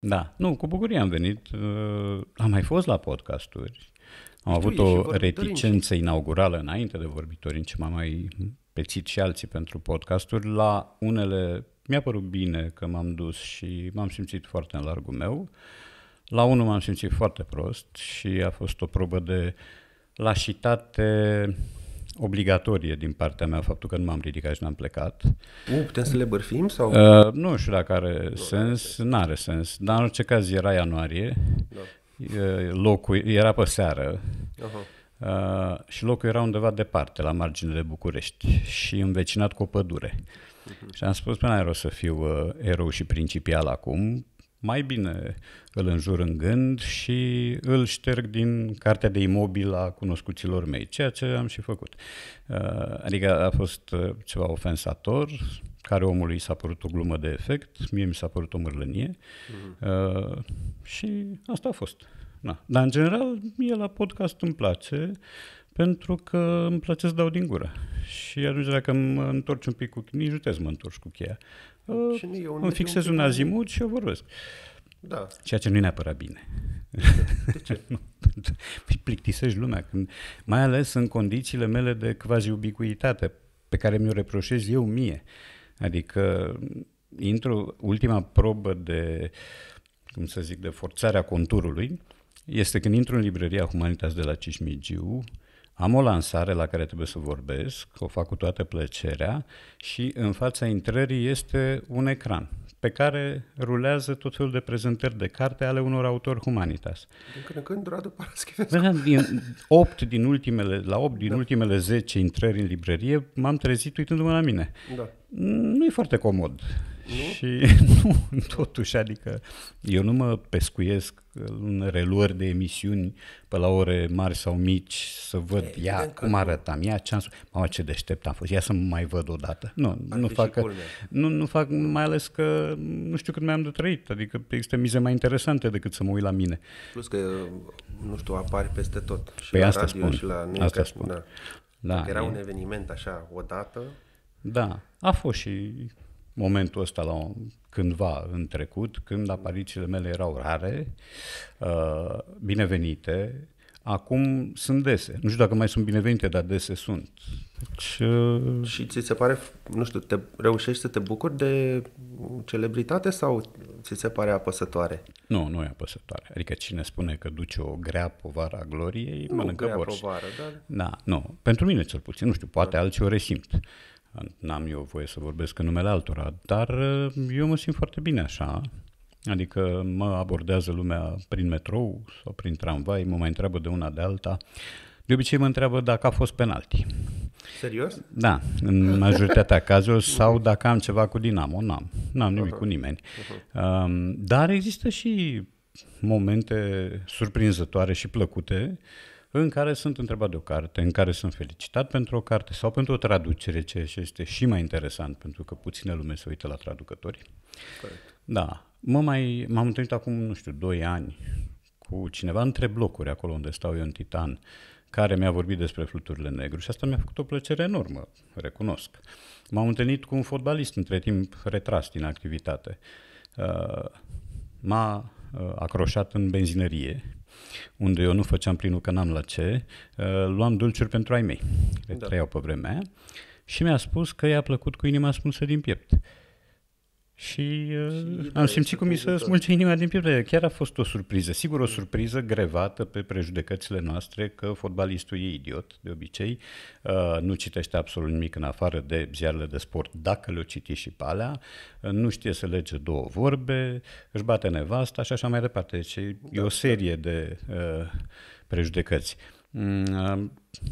Da, nu, cu bucurie am venit. Uh, am mai fost la podcasturi. Am Știu, avut o reticență inaugurală înainte de vorbitori, în ce m-am mai pețit și alții pentru podcasturi. La unele mi-a părut bine că m-am dus și m-am simțit foarte în largul meu. La unul m-am simțit foarte prost și a fost o probă de lașitate obligatorie din partea mea faptul că nu m-am ridicat și n-am plecat. Nu, putem să le bărfim? Sau? Uh, nu știu dacă are no, sens, nu are sens, dar în orice caz era ianuarie, no. Da. uh, locul era pe seară uh-huh. uh, și locul era undeva departe, la marginile București și învecinat cu o pădure. Uh-huh. Și am spus, până n-ai să fiu uh, erou și principial acum, mai bine îl înjur în gând și îl șterg din cartea de imobil a cunoscuților mei, ceea ce am și făcut. Uh, adică a fost uh, ceva ofensator, care omului s-a părut o glumă de efect, mie mi s-a părut o mărlănie mm-hmm. Uh, și asta a fost. Na. Dar în general, mie la podcast îmi place pentru că îmi place să dau din gură. Și atunci dacă mă întorci un pic cu chinii, jutez mă întorci cu cheia, Cine da, uh, e un îmi fixez un azimut și eu vorbesc. Da. Ceea ce nu e neapărat bine. De ce? Plictisești lumea, când, mai ales în condițiile mele de quasi-ubicuitate pe care mi-o reproșez eu mie. Adică intru, ultima probă de, cum să zic, de forțarea conturului este când intru în librăria Humanitas de la Cismigiu, am o lansare la care trebuie să vorbesc, o fac cu toată plăcerea și în fața intrării este un ecran pe care rulează tot felul de prezentări de carte ale unor autori humanitas. Din când în când, Radu Paraschivescu. Da, da, din 8 din ultimele, la 8 din da. ultimele 10 intrări în librărie m-am trezit uitându-mă la mine. Da. Nu e foarte comod. Și nu, totuși, adică eu nu mă pescuiesc în reluări de emisiuni pe la ore mari sau mici să văd, e, ia cum arătam, ia ce am spus, mamă ce deștept am fost, ia să mai văd odată. Nu, ar nu fac, nu, nu fac, mai ales că nu știu cât mai am de trăit, adică există mize mai interesante decât să mă uit la mine. Plus că, nu știu, apare peste tot, și păi la asta radio, spun. și la Nenca, asta spun. Da. da era e... un eveniment așa, odată, da, a fost și momentul ăsta la un, cândva în trecut, când aparițiile mele erau rare, uh, binevenite, acum sunt dese. Nu știu dacă mai sunt binevenite, dar dese sunt. Deci, uh... Și ți se pare, nu știu, te reușești să te bucuri de celebritate sau ți se pare apăsătoare? Nu, nu e apăsătoare. Adică cine spune că duce o grea povară a gloriei, nu, mănâncă grea povară, dar... Da, nu. Pentru mine cel puțin, nu știu, poate da. alții o resimt. N-am eu voie să vorbesc în numele altora, dar eh, eu mă simt foarte bine așa. Adică mă abordează lumea prin metrou sau prin tramvai, mă mai întreabă de una de alta. De obicei mă întreabă dacă a fost penalti. Serios? Da, în majoritatea cazurilor, sau dacă am ceva cu Dinamo, n-am. N-am nimic uh-huh. cu nimeni. Uh-huh. dar există și momente surprinzătoare și plăcute uh, în care sunt întrebat de o carte, în care sunt felicitat pentru o carte sau pentru o traducere, ceea ce este și mai interesant, pentru că puțină lume se uită la traducători. Da. Mă mai, m-am întâlnit acum, nu știu, doi ani cu cineva între blocuri, acolo unde stau eu în Titan, care mi-a vorbit despre fluturile negru și asta mi-a făcut o plăcere enormă, recunosc. M-am întâlnit cu un fotbalist între timp retras din activitate. Uh, m-a uh, acroșat în benzinărie unde eu nu făceam plinul că n-am la ce, uh, luam dulciuri pentru ai mei, care da. trăiau pe vremea aia, și mi-a spus că i-a plăcut cu inima ascunsă din piept. Și, uh, și am simțit cum mi se smulge inima din piept, Chiar a fost o surpriză. Sigur o surpriză grevată pe prejudecățile noastre că fotbalistul e idiot, de obicei. Uh, nu citește absolut nimic în afară de ziarele de sport, dacă le-o citi și pe alea. Uh, nu știe să lege două vorbe, își bate nevasta și așa mai departe. Deci da. e o da. serie de uh, prejudecăți. Uh, Mm,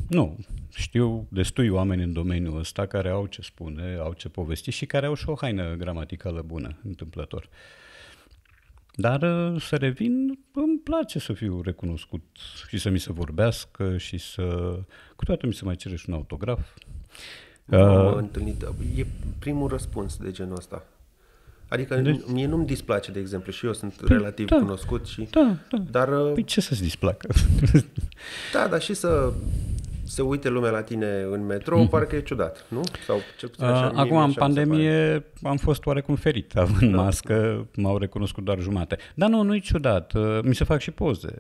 nu, știu destui oameni în domeniul ăsta care au ce spune, au ce povesti și care au și o haină gramaticală bună, întâmplător. Dar să revin, îmi place să fiu recunoscut și să mi se vorbească și să... cu toate mi se mai cere și un autograf. uh, întâlnit, e primul răspuns de genul ăsta. Adică deci... mie nu-mi displace, de exemplu, și eu sunt păi, relativ da, cunoscut și... Da, da. Dar, uh, păi ce să-ți displacă? da, dar și să se uite lumea la tine în metrou, mm-hmm. parcă e ciudat, nu? Sau cel puțin așa, uh, Acum, în pandemie, am fost oarecum ferit, având da. mască, m-au recunoscut doar jumate. Dar nu, nu-i ciudat, uh, mi se fac și poze.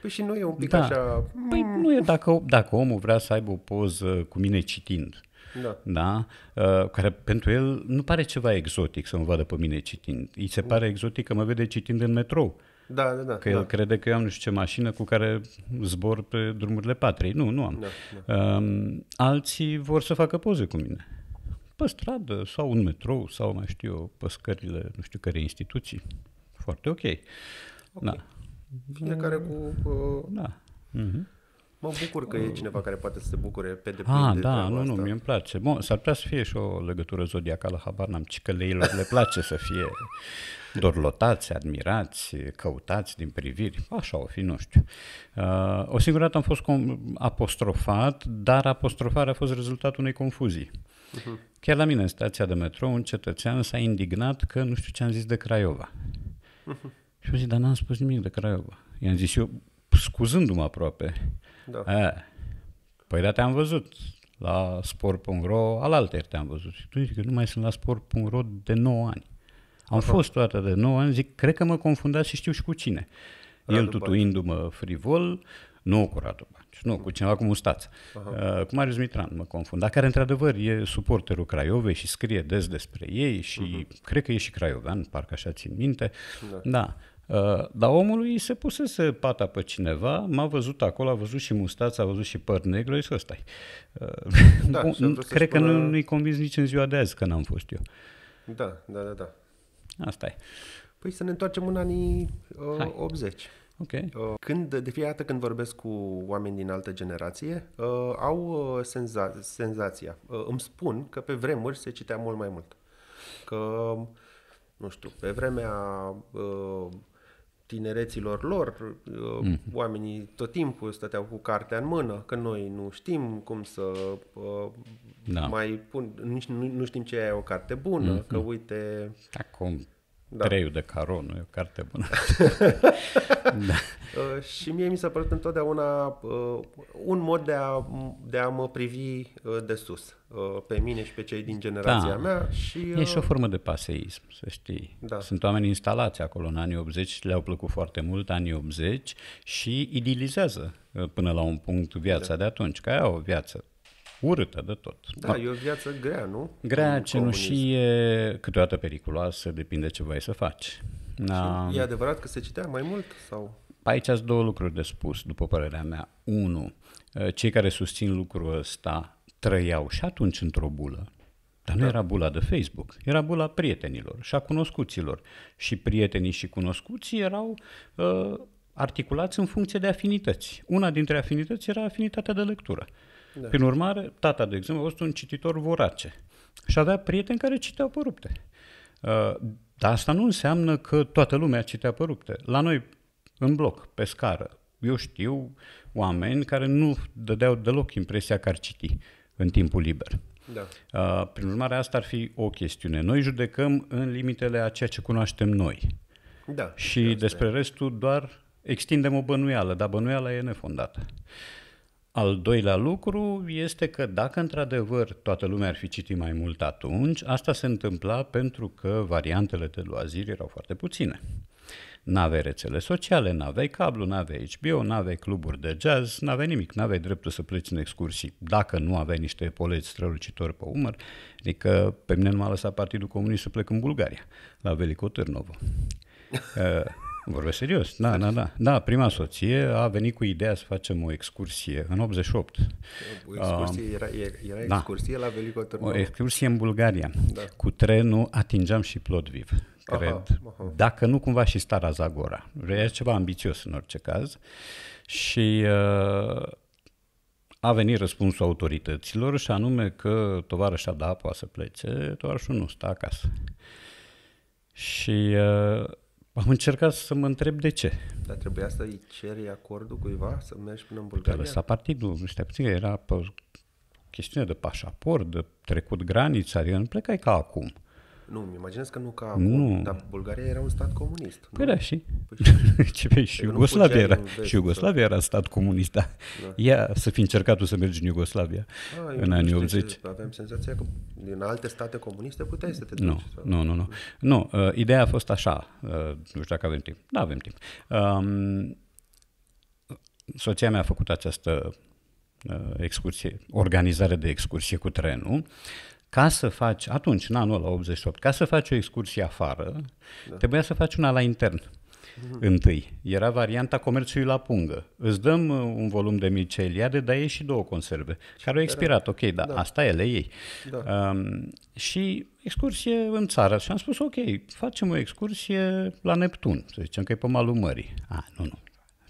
Păi și nu e un pic da. așa... Păi mm. nu e dacă, dacă omul vrea să aibă o poză cu mine citind, da. Da? Uh, care pentru el nu pare ceva exotic să mă vadă pe mine citind. Îi se pare exotic că mă vede citind în metrou. Da, da, da. Că el da. crede că eu am nu știu ce mașină cu care zbor pe drumurile patriei. Nu, nu am. Da, da. Uh, alții vor să facă poze cu mine pe stradă sau un metrou sau mai știu eu, pe scările nu știu care instituții. Foarte ok. okay. Da. Fiecare cu... Uh... Da. Mm-hmm. Mă bucur că e uh. cineva care poate să se bucure pe deplin ah, de da, nu, nu, mie îmi place. Bun, s-ar putea să fie și o legătură zodiacală, habar n-am, ci că leilor le place să fie dorlotați, admirați, căutați din priviri, așa o fi, nu știu. Uh, o singură dată am fost apostrofat, dar apostrofarea a fost rezultatul unei confuzii. Uh-huh. Chiar la mine, în stația de metro, un cetățean s-a indignat că nu știu ce am zis de Craiova. Uh-huh. Și am zis, dar n-am spus nimic de Craiova. I-am zis eu, scuzându-mă aproape, da. A, păi da, te-am văzut la sport.ro, alaltă te-am văzut. Și tu zici că nu mai sunt la sport.ro de 9 ani. Am Aha. fost toată de 9 ani, zic, cred că mă confundați și știu și cu cine. Radu El tutuindu-mă frivol, nu cu Radu Banci, nu, cu cineva cu mustață. Aha. Uh, cu Marius Mitran mă confunda, care într-adevăr e suporterul Craiovei și scrie des despre ei și uh-huh. cred că e și craiovean, parcă așa țin minte. Da. da. Uh, dar omului se pusese pata pe cineva, m-a văzut acolo, a văzut și mustața, a văzut și păr negru, uh, da, și ăsta da, Cred că spună... nu, i convins nici în ziua de azi că n-am fost eu. Da, da, da, da. Asta e. Păi să ne întoarcem în anii uh, 80. Ok. Uh, Când, de fiecare dată când vorbesc cu oameni din altă generație, uh, au uh, senza- senzația. Uh, îmi spun că pe vremuri se citea mult mai mult. Că, nu știu, pe vremea uh, tinereților lor, mm. oamenii tot timpul stăteau cu cartea în mână, că noi nu știm cum să uh, da. mai pun, nici nu, nu știm ce e o carte bună, mm-hmm. că uite... Acum da. Treiu de Caron, e o carte bună. da. Uh, și mie mi s-a părut întotdeauna uh, un mod de a, de a mă privi uh, de sus, pe mine și pe cei din generația da. mea. Și, e și o formă de paseism, să știi. Da. Sunt oameni instalați acolo în anii 80, le-au plăcut foarte mult anii 80 și idilizează până la un punct viața da. de atunci, că au o viață urâtă de tot. Da, da. e o viață grea, nu? Grea, în cenușie, comunism. câteodată periculoasă, depinde ce vrei să faci. Da. e adevărat că se citea mai mult? sau? Aici sunt două lucruri de spus, după părerea mea. Unu, eh, cei care susțin lucrul ăsta trăiau și atunci într-o bulă. Dar nu da. era bula de Facebook, era bula prietenilor și a cunoscuților. Și prietenii și cunoscuții erau uh, articulați în funcție de afinități. Una dintre afinități era afinitatea de lectură. Uh, da. Prin urmare, tata, de exemplu, a fost un cititor vorace și avea prieteni care citeau pe rupte. Uh, dar asta nu înseamnă că toată lumea citea pe rupte. La noi, în bloc, pe scară, eu știu oameni care nu dădeau deloc impresia că ar citi în timpul liber. Da. Uh, prin urmare, asta ar fi o chestiune. Noi judecăm în limitele a ceea ce cunoaștem noi. Da, și despre e. restul doar extindem o bănuială, dar bănuiala e nefondată. Al doilea lucru este că dacă într-adevăr toată lumea ar fi citit mai mult atunci, asta se întâmpla pentru că variantele de loaziri erau foarte puține. N-aveai rețele sociale, n-aveai cablu, n-aveai HBO, n-aveai cluburi de jazz, n-aveai nimic, n-aveai dreptul să pleci în excursii dacă nu aveai niște poleți strălucitori pe umăr, adică pe mine nu m-a lăsat Partidul Comunist să plec în Bulgaria, la Veliko Târnovo. Uh, Vorbesc serios, da, da, da. Da, prima soție a venit cu ideea să facem o excursie în 88. O excursie, uh, era, era da. excursie la Veliko O excursie în Bulgaria. Da. Cu trenul atingeam și Plodviv, cred. Aha. Dacă nu, cumva și Stara Zagora. Era ceva ambițios în orice caz. Și... Uh, a venit răspunsul autorităților și anume că tovarășa da, poate să plece, tovarășul nu, stă acasă. Și uh, am încercat să mă întreb de ce. Dar trebuia să-i ceri acordul cuiva să mergi până în Bulgaria? Te să partidul, nu știu puțin, era pe chestiune de pașaport, de trecut granița, adică nu plecai ca acum. Nu, îmi imaginez că nu ca acum, nu. dar Bulgaria era un stat comunist. Păi da, și, păi și, și adică Iugoslavia era. și Iugoslavia era stat comunist, da. da. Ia să fi încercat să mergi în Iugoslavia A, ah, în anii 80. Aveam senzația că din alte state comuniste puteai să te duci. Nu, sau... nu, nu. nu. nu uh, ideea a fost așa, uh, nu știu dacă avem timp. Da, avem timp. Um, soția mea a făcut această uh, excursie, organizare de excursie cu trenul ca să faci, atunci, în anul la 88, ca să faci o excursie afară, da. trebuia să faci una la intern. Mm-hmm. Întâi. Era varianta comerțului la pungă. Îți dăm uh, un volum de micelia de dar e și două conserve, și care au expirat, ok, dar da. asta ele ei. Da. Um, și excursie în țară. Și am spus, ok, facem o excursie la Neptun, să zicem că e pe malul mării. Ah, nu, nu,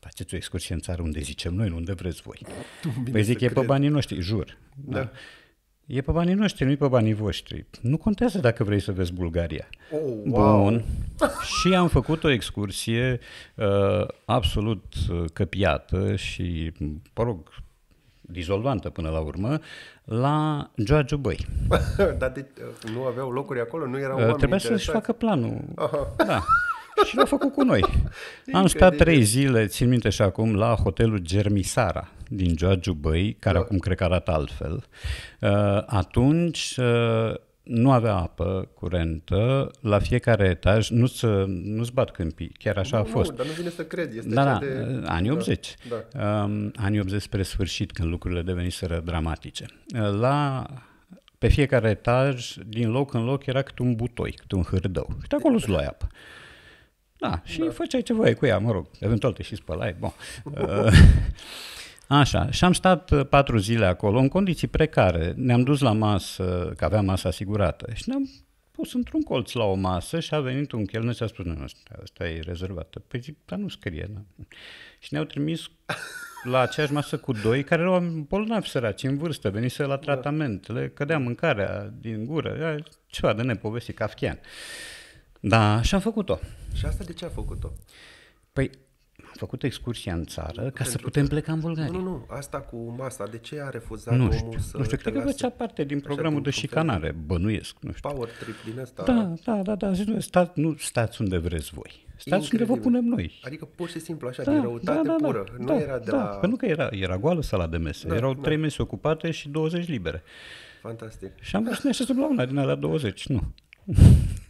faceți o excursie în țară unde zicem noi, unde vreți voi. Bine păi zic, e cred. pe banii noștri, jur. Da. da. E pe banii noștri, nu e pe banii voștri. Nu contează dacă vrei să vezi Bulgaria. Oh, wow. Bun. și am făcut o excursie uh, absolut uh, căpiată și, mă rog, dizolvantă până la urmă, la Giorgio Băi. Dar de, uh, nu aveau locuri acolo? Nu erau uh, oameni Trebuia să-și facă planul. Aha. Da. Și l-a făcut cu noi. Am stat trei zile, țin minte și acum, la hotelul Germisara din Giorgiu Băi, care da. acum cred că arată altfel, uh, atunci uh, nu avea apă curentă la fiecare etaj, nu se, nu-ți bat câmpii, chiar așa nu, a fost. Nu, dar nu vine să cred, este da, da, de... Uh, anii 80. Da, da. Um, anii 80 spre sfârșit, când lucrurile deveniseră dramatice. La pe fiecare etaj, din loc în loc, era câte un butoi, câte un hârdău. Și de acolo îți luai apă. Da, și da. făceai ce voiai cu ea, mă rog. Eventual te și spălai, bon. Așa, și am stat uh, patru zile acolo, în condiții precare. Ne-am dus la masă, că aveam masă asigurată, și ne-am pus într-un colț la o masă și a venit un chel, și a spus, nu, asta, asta e rezervată. Păi zic, dar nu scrie. Nu. Și ne-au trimis la aceeași masă cu doi care erau bolnavi săraci, în vârstă, venise la tratament, le cădea mâncarea din gură, era ceva de nepovestit, kafkian. Da, și am făcut-o. Și asta de ce a făcut-o? Păi făcut excursia în țară ca Pentru să putem că... pleca în Bulgaria. Nu, nu, asta cu masa, de ce a refuzat nu știu, omul să Nu știu, cred că făcea parte din programul de șicanare, fel. bănuiesc, nu știu. Power trip din asta. Da, da, da, da, nu, nu stați unde vreți voi. Stați Incredibil. unde vă punem noi. Adică pur și simplu așa, da, din răutate da, da, da pură. Da, nu da, era de da, la... că păi că era, era goală sala de mese, da, erau da. mese ocupate și 20 libere. Fantastic. Și am vrut să ne așezăm la una din alea 20, nu.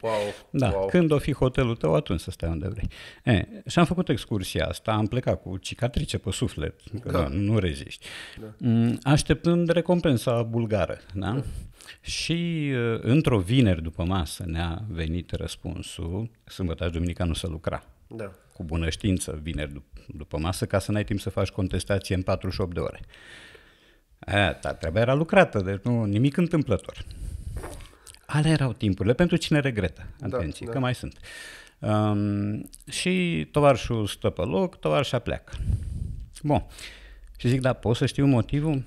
Wow, da, wow. când o fi hotelul tău, atunci să stai unde vrei. E, și am făcut excursia asta, am plecat cu cicatrice pe suflet, că da. nu reziști, da. Mm, așteptând recompensa bulgară. Da? Da. Și uh, într-o vineri după masă ne-a venit răspunsul, sâmbătă și duminica nu se lucra. Da. Cu bună știință, vineri dup- după masă, ca să n-ai timp să faci contestație în 48 de ore. Aia, treaba era lucrată, deci nu, nimic întâmplător alea erau timpurile, pentru cine regretă, atenție, da, da. că mai sunt. Um, și tovarșul stă pe loc, tovarșa pleacă. Bun. Și zic, da, pot să știu motivul?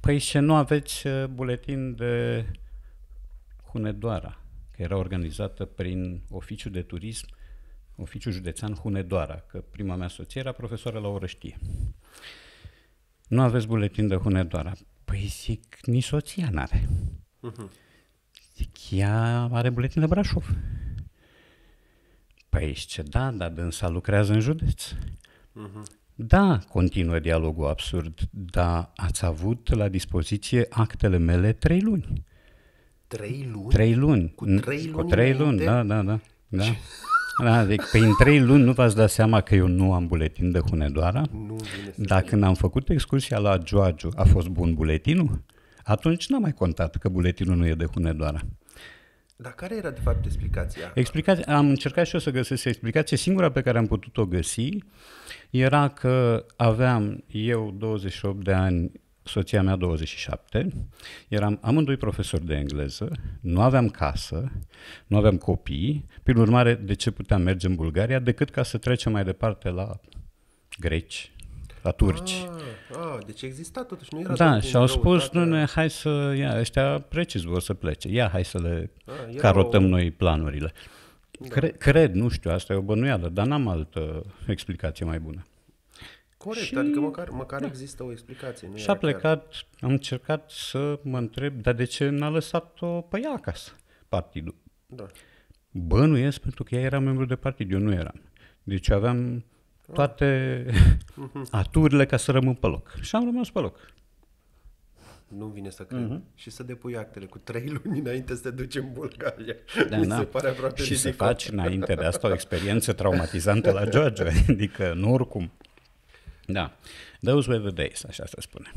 Păi și nu aveți uh, buletin de Hunedoara, că era organizată prin oficiul de turism, oficiul județean Hunedoara, că prima mea soție era profesoară la orăștie. Nu aveți buletin de Hunedoara. Păi zic, nici soția n-are. Uh-huh. Zic, ea are buletin de Brașov. Păi ce da, dar dânsa lucrează în județ. Uh-huh. Da, continuă dialogul absurd, dar ați avut la dispoziție actele mele trei luni. Trei luni? Trei luni. Cu trei luni? Cu trei luni, da, da, da. da. Da, deci, adică în trei luni nu v-ați dat seama că eu nu am buletin de Hunedoara? Nu Dar când am făcut excursia la Giuagiu, a fost bun buletinul? atunci n-a mai contat că buletinul nu e de Hunedoara. Dar care era de fapt explicația? explicația? Am încercat și eu să găsesc explicație. Singura pe care am putut-o găsi era că aveam eu 28 de ani, soția mea 27, eram amândoi profesori de engleză, nu aveam casă, nu aveam copii, prin urmare de ce puteam merge în Bulgaria decât ca să trecem mai departe la greci, la turci. Ah, ah, deci exista totuși, nu era Da, și au spus, nu, nu, hai să, ia, ăștia precis vor să plece, ia, hai să le ah, carotăm o... noi planurile. Da. Cre- cred, nu știu, asta e o bănuială, dar n-am altă explicație mai bună. Corect, și, adică măcar, măcar da. există o explicație. Nu și a plecat, chiar. am încercat să mă întreb, dar de ce n-a lăsat-o pe ea acasă, partidul? Da. Bănuiesc pentru că ea era membru de partid, eu nu eram. Deci aveam toate uh-huh. aturile ca să rămân pe loc. Și am rămas pe loc. Nu vine să cred. Uh-huh. Și să depui actele cu trei luni înainte să te duci în Bulgaria. Da, Mi da. se pare aproape Și ridicat. să faci înainte de asta o experiență traumatizantă la George. Adică nu oricum. Da. Those were the days, așa se spune.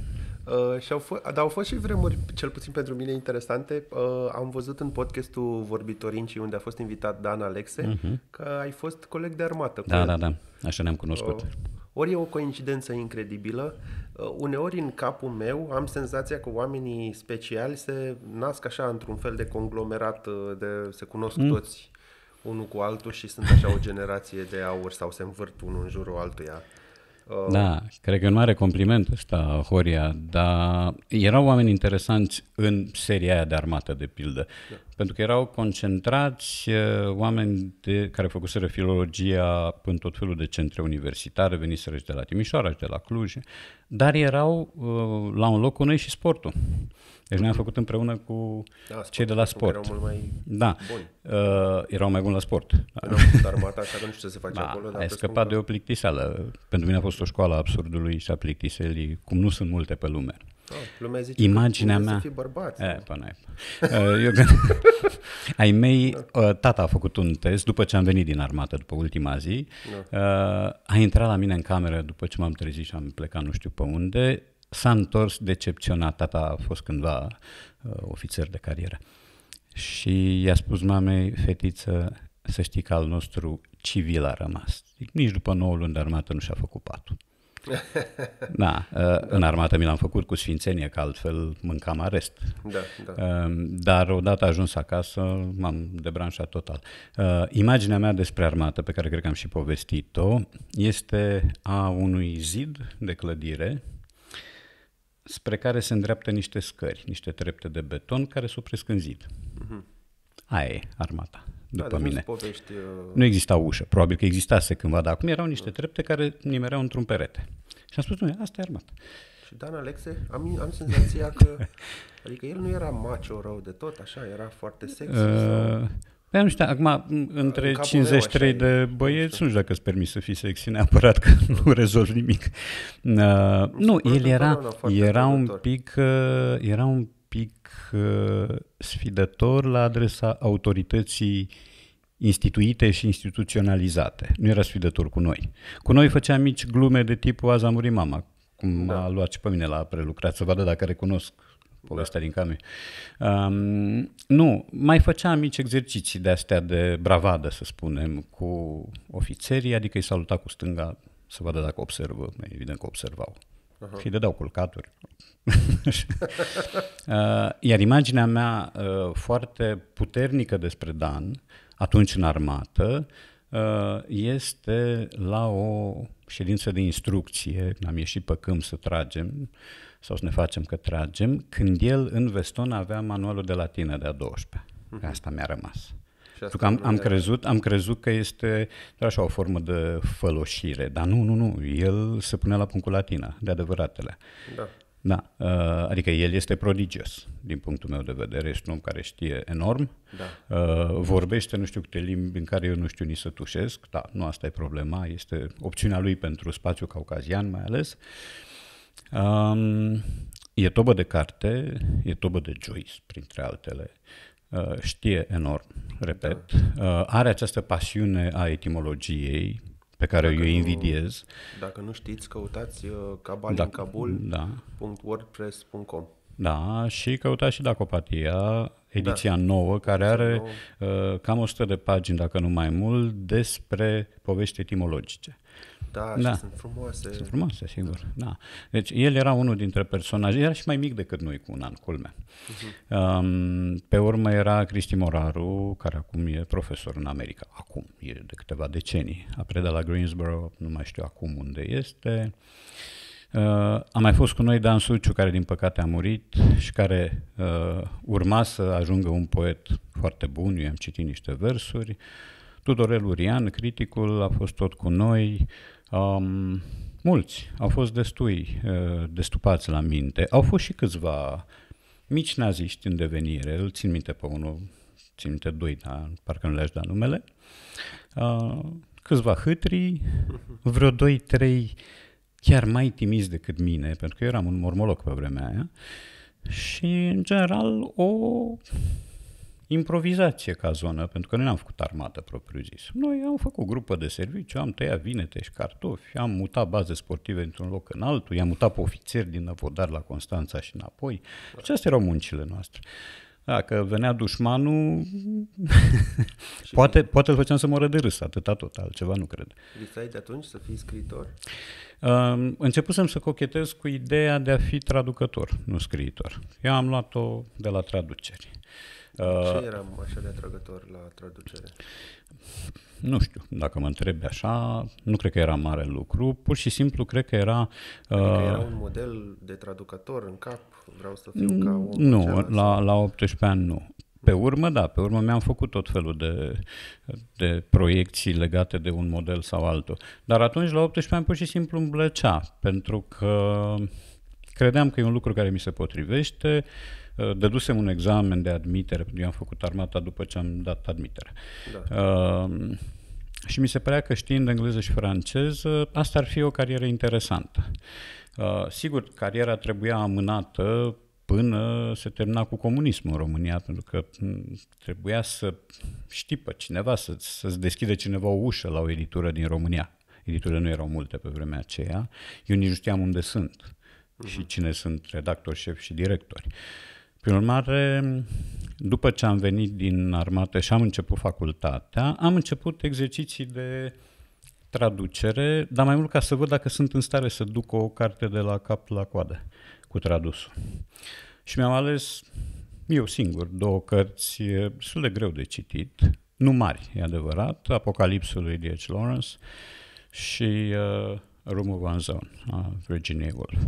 Uh, și au f- dar au fost și vremuri, cel puțin pentru mine, interesante. Uh, am văzut în podcastul Vorbitorincii, unde a fost invitat Dan Alexe, uh-huh. că ai fost coleg de armată. Da, da, da. Așa ne-am cunoscut. Uh, ori e o coincidență incredibilă, uh, uneori în capul meu am senzația că oamenii speciali se nasc așa într-un fel de conglomerat, uh, de se cunosc mm. toți unul cu altul și sunt așa o generație de aur sau se învârt unul în jurul altuia. Uh, da, cred că e un mare compliment ăsta, Horia, dar erau oameni interesanți în seria aia de armată, de pildă, da. pentru că erau concentrați uh, oameni de, care făcuseră filologia în tot felul de centre universitare, veniseră și de la Timișoara și de la Cluj, dar erau uh, la un loc cu noi și sportul. Deci noi am făcut împreună cu da, cei de la sport. Erau mult mai da. buni. Uh, erau mai buni la sport. Dar armata, așa că nu știu ce se face da, acolo. ai scăpat spun da. de o plictiseală. Pentru mine a fost o școală absurdului și a plictiselii, cum nu sunt multe pe lume. Oh, lumea zice Imaginea mea. Să fii bărbați. E, până uh, Eu Ai mei, da. uh, tata a făcut un test după ce am venit din armată, după ultima zi. No. Da. Uh, a intrat la mine în cameră după ce m-am trezit și am plecat nu știu pe unde s-a întors decepționat. Tata a fost cândva uh, ofițer de carieră. Și i-a spus mamei, fetiță, să știi că al nostru civil a rămas. Zic, nici după 9 luni de armată nu și-a făcut patul. da, uh, în armată mi l-am făcut cu sfințenie, că altfel mâncam arest. Da, da. Um, dar odată ajuns acasă, m-am debranșat total. Uh, imaginea mea despre armată, pe care cred că am și povestit-o, este a unui zid de clădire spre care se îndreaptă niște scări, niște trepte de beton care se opresc în zid. Uh-huh. Aia e armata, după da, mine. Povești, uh... Nu exista ușă, probabil că existase cândva, dar acum erau niște trepte care nimereau într-un perete. Și am spus, nu, asta e armata. Și Dan Alexe, am, am senzația că, adică el nu era macho rău de tot, așa, era foarte sexy. Uh, sau... Păi nu știu, acum, între 53 de băieți, nu știu dacă îți permis să fii sexy neapărat, că nu rezolvi nimic. Uh, nu, el era, era un pic, uh, era un pic uh, sfidător la adresa autorității instituite și instituționalizate. Nu era sfidător cu noi. Cu noi făcea mici glume de tipul azi a murit mama, cum da. a luat și pe mine la prelucrat, să vadă dacă recunosc povestea da. din Canui. Um, nu, mai făcea mici exerciții de astea de bravadă, să spunem, cu ofițerii, adică îi saluta cu stânga să vadă dacă observă, evident că observau. Uh-huh. Și dădeau culcaturi. Uh, iar imaginea mea uh, foarte puternică despre Dan, atunci în armată, uh, este la o ședință de instrucție, am ieșit pe câmp să tragem, uh, sau să ne facem că tragem, când el în veston avea manualul de latină de-a 12. Uh-huh. Mhm. Asta mi-a rămas. Pentru că am, am, crezut, am crezut că este așa o formă de făloșire, dar nu, nu, nu, el se punea la punctul latină de adevăratele. Da. Da, ă, adică el este prodigios, din punctul meu de vedere, este un om care știe enorm, da. Ă, vorbește nu știu câte limbi în care eu nu știu nici să tușesc, da, nu asta e problema, este opțiunea lui pentru spațiul caucazian mai ales, Um, e tobă de carte, e tobă de Joyce, printre altele. Uh, știe enorm, repet. Da. Uh, are această pasiune a etimologiei pe care dacă eu invidiez. Nu, dacă nu știți, căutați uh, cabalincabul.wordpress.com da. da, și căutați și Dacopatia, ediția da. nouă, care are uh, cam 100 de pagini, dacă nu mai mult, despre povești etimologice da, da. Și da. sunt frumoase. Sunt frumoase, sigur. Da. da. Deci el era unul dintre personaje, era și mai mic decât noi cu un an, culmea. Uh-huh. Um, pe urmă era Cristi Moraru, care acum e profesor în America. Acum, e de câteva decenii. A predat la Greensboro, nu mai știu acum unde este. Uh, a mai fost cu noi Dan Suciu, care din păcate a murit și care uh, urma să ajungă un poet foarte bun, eu am citit niște versuri. Tudorel Urian, criticul, a fost tot cu noi. Um, mulți, au fost destui uh, destupați la minte. Au fost și câțiva mici naziști în devenire, îl țin minte pe unul, țin minte doi, da, parcă nu le-aș da numele, uh, câțiva hâtri, vreo doi, trei chiar mai timizi decât mine, pentru că eu eram un mormoloc pe vremea aia, și, în general, o improvizație ca zonă, pentru că noi n-am făcut armată propriu-zis. Noi am făcut grupă de serviciu, am tăiat vinete și cartofi, am mutat baze sportive într-un loc în altul, i-am mutat pe ofițeri din Năvodar la Constanța și înapoi. Și astea erau muncile noastre. Dacă venea dușmanul, poate, poate îl făceam să mă de râs, atâta tot, altceva nu cred. Visai de atunci să fii scriitor? Uh, începusem să cochetez cu ideea de a fi traducător, nu scriitor. Eu am luat-o de la traduceri. Uh, ce uh, era așa de atrăgător la traducere? Nu știu, dacă mă întrebi așa, nu cred că era mare lucru, pur și simplu cred că era... Adică uh, era un model de traducător în cap, vreau să fiu n- ca om. Nu, la, la 18 ani nu. Pe urmă, da, pe urmă mi-am făcut tot felul de, de proiecții legate de un model sau altul. Dar atunci, la 18 ani, pur și simplu îmi plăcea, pentru că credeam că e un lucru care mi se potrivește, uh, Uh, dădusem un examen de admitere, pentru că eu am făcut armata după ce am dat admitere. Da. Uh, și mi se părea că știind engleză și franceză, asta ar fi o carieră interesantă. Uh, sigur, cariera trebuia amânată până se termina cu comunismul în România, pentru că trebuia să știi pe cineva, să, să-ți deschide cineva o ușă la o editură din România. Editurile nu erau multe pe vremea aceea. Eu nici nu știam unde sunt uh-huh. și mhm. cine sunt redactori, șef și directori. Uh, prin urmare, după ce am venit din armată și am început facultatea, am început exerciții de traducere, dar mai mult ca să văd dacă sunt în stare să duc o carte de la cap la coadă cu tradusul. Și mi-am ales eu singur două cărți destul de greu de citit, nu mari, e adevărat, Apocalipsul lui D.H. Lawrence și uh, Room of One Zone Virginia Woolf.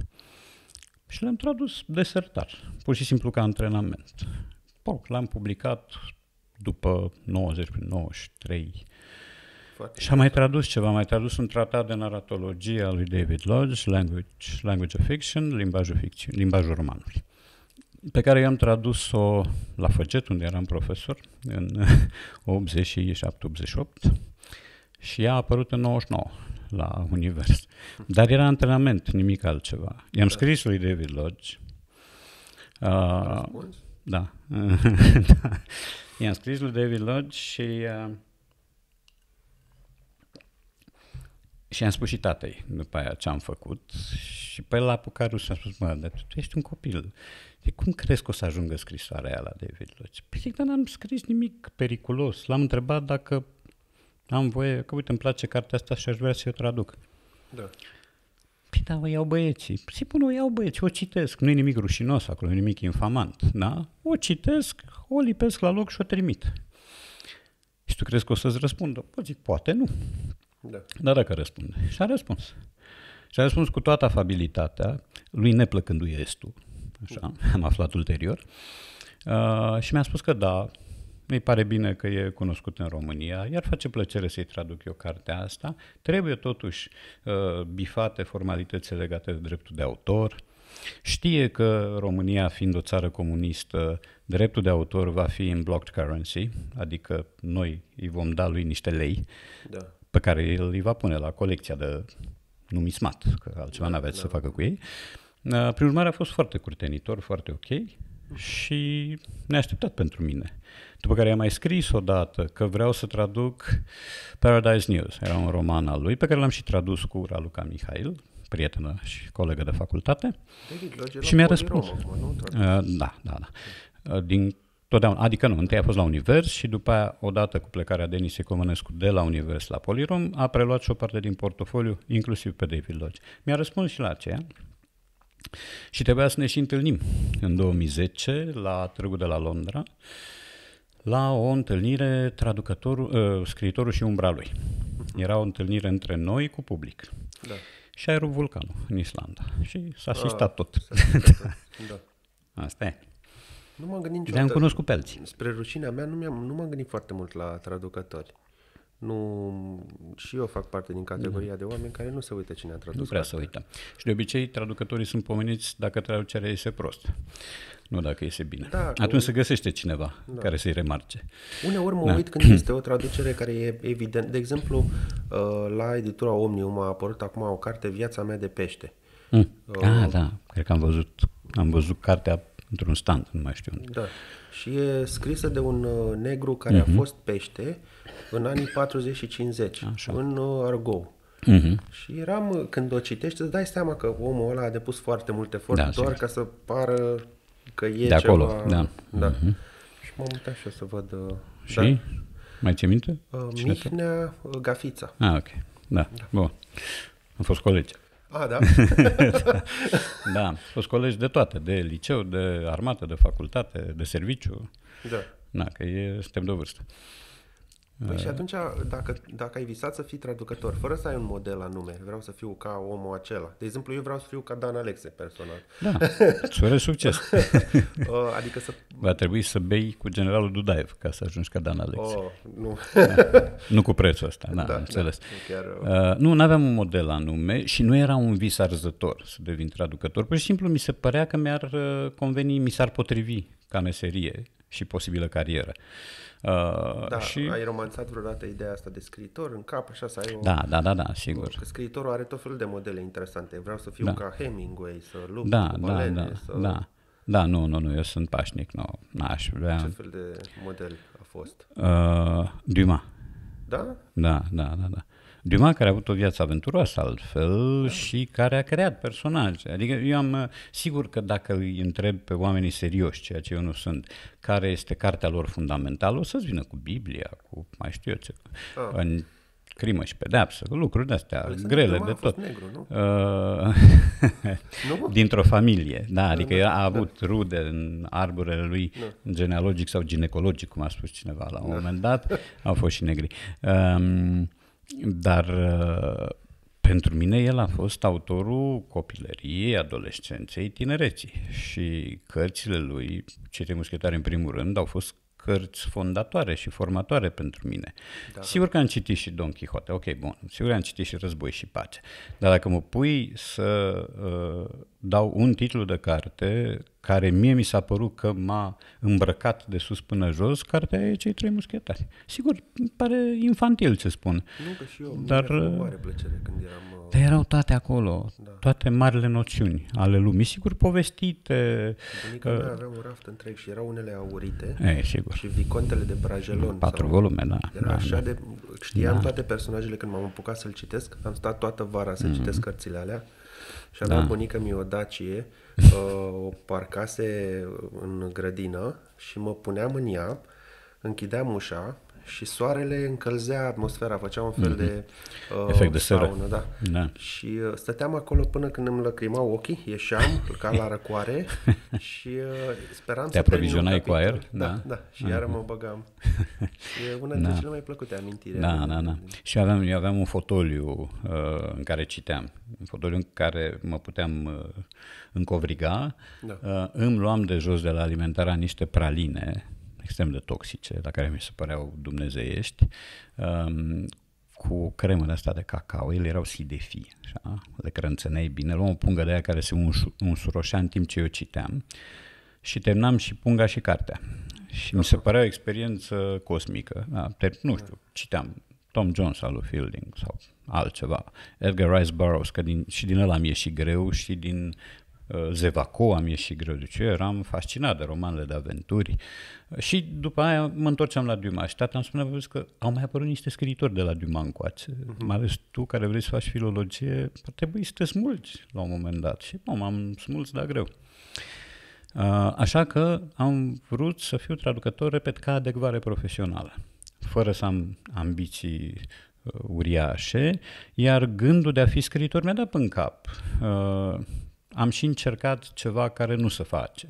Și l am tradus desertar, pur și simplu ca antrenament. Porc, l-am publicat după 90, 93. Foarte și am mai tradus ceva, am mai tradus un tratat de naratologie al lui David Lodge, Language, Language of Fiction, limbajul, ficțiun, limbajul romanului, pe care i-am tradus-o la Făget, unde eram profesor, în 87-88 și ea a apărut în 99 la univers. Dar era antrenament, nimic altceva. I-am da. scris lui David Lodge. Uh, da. da. I-am scris lui David Lodge și uh, Și am spus și tatei după aia ce am făcut și pe păi la apucat și am spus, mă, dar tu ești un copil. De păi cum crezi că o să ajungă scrisoarea aia la David Lodge? Păi zic, dar n-am scris nimic periculos. L-am întrebat dacă am voie, că uite, îmi place cartea asta și aș vrea să o traduc. Da. Păi da, o iau băieții. pun, o iau băieții, o citesc. Nu e nimic rușinos acolo, nu e nimic infamant. Da? O citesc, o lipesc la loc și o trimit. Și tu crezi că o să-ți răspundă? Păi zic, poate nu. Da. Dar dacă răspunde. Și a răspuns. Și a răspuns cu toată afabilitatea, lui neplăcându-i estul. Așa, da. am aflat ulterior. Uh, și mi-a spus că da, îi pare bine că e cunoscut în România, iar face plăcere să-i traduc eu cartea asta. Trebuie totuși uh, bifate formalitățile legate de dreptul de autor, Știe că România, fiind o țară comunistă, dreptul de autor va fi în blocked currency, adică noi îi vom da lui niște lei da. pe care el îi va pune la colecția de numismat, că altceva da, n aveți da. să facă cu ei. Uh, prin urmare a fost foarte curtenitor, foarte ok și neașteptat pentru mine. După care am mai scris odată că vreau să traduc Paradise News. Era un roman al lui pe care l-am și tradus cu Raluca Mihail, prietenă și colegă de facultate. De și mi-a răspuns. uh, da, da, da. Uh, din totdeauna, adică nu, întâi a fost la Univers și după aia, odată cu plecarea Denise Comănescu de la Univers la Polirom, a preluat și o parte din portofoliu, inclusiv pe David Lodge. Mi-a răspuns și la aceea și trebuia să ne și întâlnim în 2010 la Târgu de la Londra, la o întâlnire traducătorul, uh, scriitorul și umbra lui. Era o întâlnire între noi cu public. Da. Și erupt vulcanul în Islanda. Și s-a asistat a, tot. S-a da. Asta e. Nu m-am gândit niciodată. am cunoscut pe alții. Spre rușinea mea nu, nu m-am gândit foarte mult la traducători nu, și eu fac parte din categoria de oameni care nu se uită cine a tradus. Nu prea cartea. se uită. Și de obicei traducătorii sunt pomeniți dacă traducerea iese prost, nu dacă iese bine. Da, Atunci un... se găsește cineva da. care să-i remarce. Uneori mă da. uit când este o traducere care e evident. De exemplu, uh, la editura Omnium a apărut acum o carte, Viața mea de pește. Mm. Uh, ah, da, cred că am văzut, am văzut cartea într-un stand, nu mai știu unde. Da. Și e scrisă de un uh, negru care mm-hmm. a mhm. fost pește, uh, în anii 40 și 50, Așa. în uh, Argou. Uh-huh. Mhm. Și eram, uh, când o citești, îți dai seama că omul ăla a depus foarte mult efort da, doar sigur. ca să pară că e De acolo, ceva... da. da. Uh-huh. Și m-am uitat și o să văd... Uh, și? Da. Mai ți minte? Uh, Mihnea Gafița. Ah, ok. Da, da. bun. Am fost colegi. A, ah, da. da, am fost colegi de toate, de liceu, de armată, de facultate, de serviciu. Da. Da, că e, suntem de vârstă. Păi și da. atunci, dacă, dacă ai visat să fii traducător, fără să ai un model anume, vreau să fiu ca omul acela. De exemplu, eu vreau să fiu ca Dan Alexe, personal. Da, îți urez succes. adică să... Va trebui să bei cu generalul Dudaev ca să ajungi ca Dan Alexe. Oh, nu. da. Nu cu prețul ăsta, da, da, da înțeles. Da, chiar... uh, uh nu, nu aveam un model anume și nu era un vis arzător să devin traducător. Pur și simplu mi se părea că mi-ar uh, conveni, mi s-ar potrivi ca meserie și posibilă carieră. Uh, da, și... ai romanțat vreodată ideea asta de scriitor în cap, așa să ai o... Da, da, da, da, sigur. Că scriitorul are tot felul de modele interesante. Vreau să fiu da. ca Hemingway, să lupt da, cu da, balene, da, să... da. Da, nu, nu, nu, eu sunt pașnic, nu, n-aș vrea... Ce fel de model a fost? Uh, Duma. Da? Da, da, da, da. Dumas care a avut o viață aventuroasă altfel da. și care a creat personaje. Adică eu am, uh, sigur că dacă îi întreb pe oamenii serioși, ceea ce eu nu sunt, care este cartea lor fundamentală, o să-ți vină cu Biblia, cu mai știu eu ce, da. în crimă și pedeapsă, lucruri de-astea păi, exact, grele Dumas de tot. Negru, nu? Uh, dintr-o familie, da, da, adică da, a da. avut da. rude în arborele lui da. genealogic sau ginecologic, cum a spus cineva la un da. moment dat, au fost și negri. Um, dar uh, pentru mine el a fost autorul copilăriei, adolescenței, tinereții și cărțile lui, Cei muschetari în primul rând, au fost cărți fondatoare și formatoare pentru mine. Da. Sigur da. că am citit și Don Quixote, ok, bun, sigur că am citit și Război și Pace, dar dacă mă pui să uh, dau un titlu de carte care mie mi s-a părut că m-a îmbrăcat de sus până jos, cartea e Cei trei muschetari. Sigur, îmi pare infantil ce spun. Nu, că și eu, dar nu uh, mare plăcere când eram... Uh, dar erau toate acolo, da. toate marile noțiuni ale lumii, sigur povestite Bunica că... Uh, avea un raft întreg și erau unele aurite. E, sigur. Și Vicontele de Brajelon. Patru sau... volume, da. Era da, așa da. de... Știam da. toate personajele când m-am apucat să-l citesc, am stat toată vara să mm-hmm. citesc cărțile alea și avea da. bunica mi o dacie, uh, o parcase în grădină și mă puneam în ea, închideam ușa, și soarele încălzea atmosfera, făcea un fel mm-hmm. de uh, efect de seră. Saună, da. da. Și uh, stăteam acolo până când îmi lăcrimau ochii, ieșeam, ca la răcoare și uh, speram Te să aprovizionai cu aer? Da, da. da. Și uh-huh. iară mhm. mă băgam. E uh, una dintre da. cele mai plăcute amintiri. Da, da, da. Și aveam, eu aveam un fotoliu uh, în care citeam, un fotoliu în care mă puteam uh, încovriga, da. uh, îmi luam de jos de la alimentarea niște praline extrem de toxice, la care mi se păreau dumnezeiești, um, cu cremă de asta de cacao, ele erau sidefi, așa? le crânțăneai bine, luam o pungă de aia care se însuroșea în timp ce eu citeam și terminam și punga și cartea. Și mi se părea o experiență cosmică. Da, nu știu, citeam Tom Jones al lui Fielding sau altceva. Edgar Rice Burroughs, că din, și din el am ieșit greu și din Zevaco, am ieșit greu de ce, eram fascinat de romanele de aventuri. Și după aia mă întorceam la Dumas și tata îmi spunea, vezi că au mai apărut niște scriitori de la Dumas încoace, uh-huh. mai ales tu care vrei să faci filologie, ar trebui să te smulți la un moment dat. Și nu, m-am smulț, dar greu. Așa că am vrut să fiu traducător, repet, ca adecvare profesională, fără să am ambiții uh, uriașe, iar gândul de a fi scriitor mi-a dat în cap am și încercat ceva care nu se face.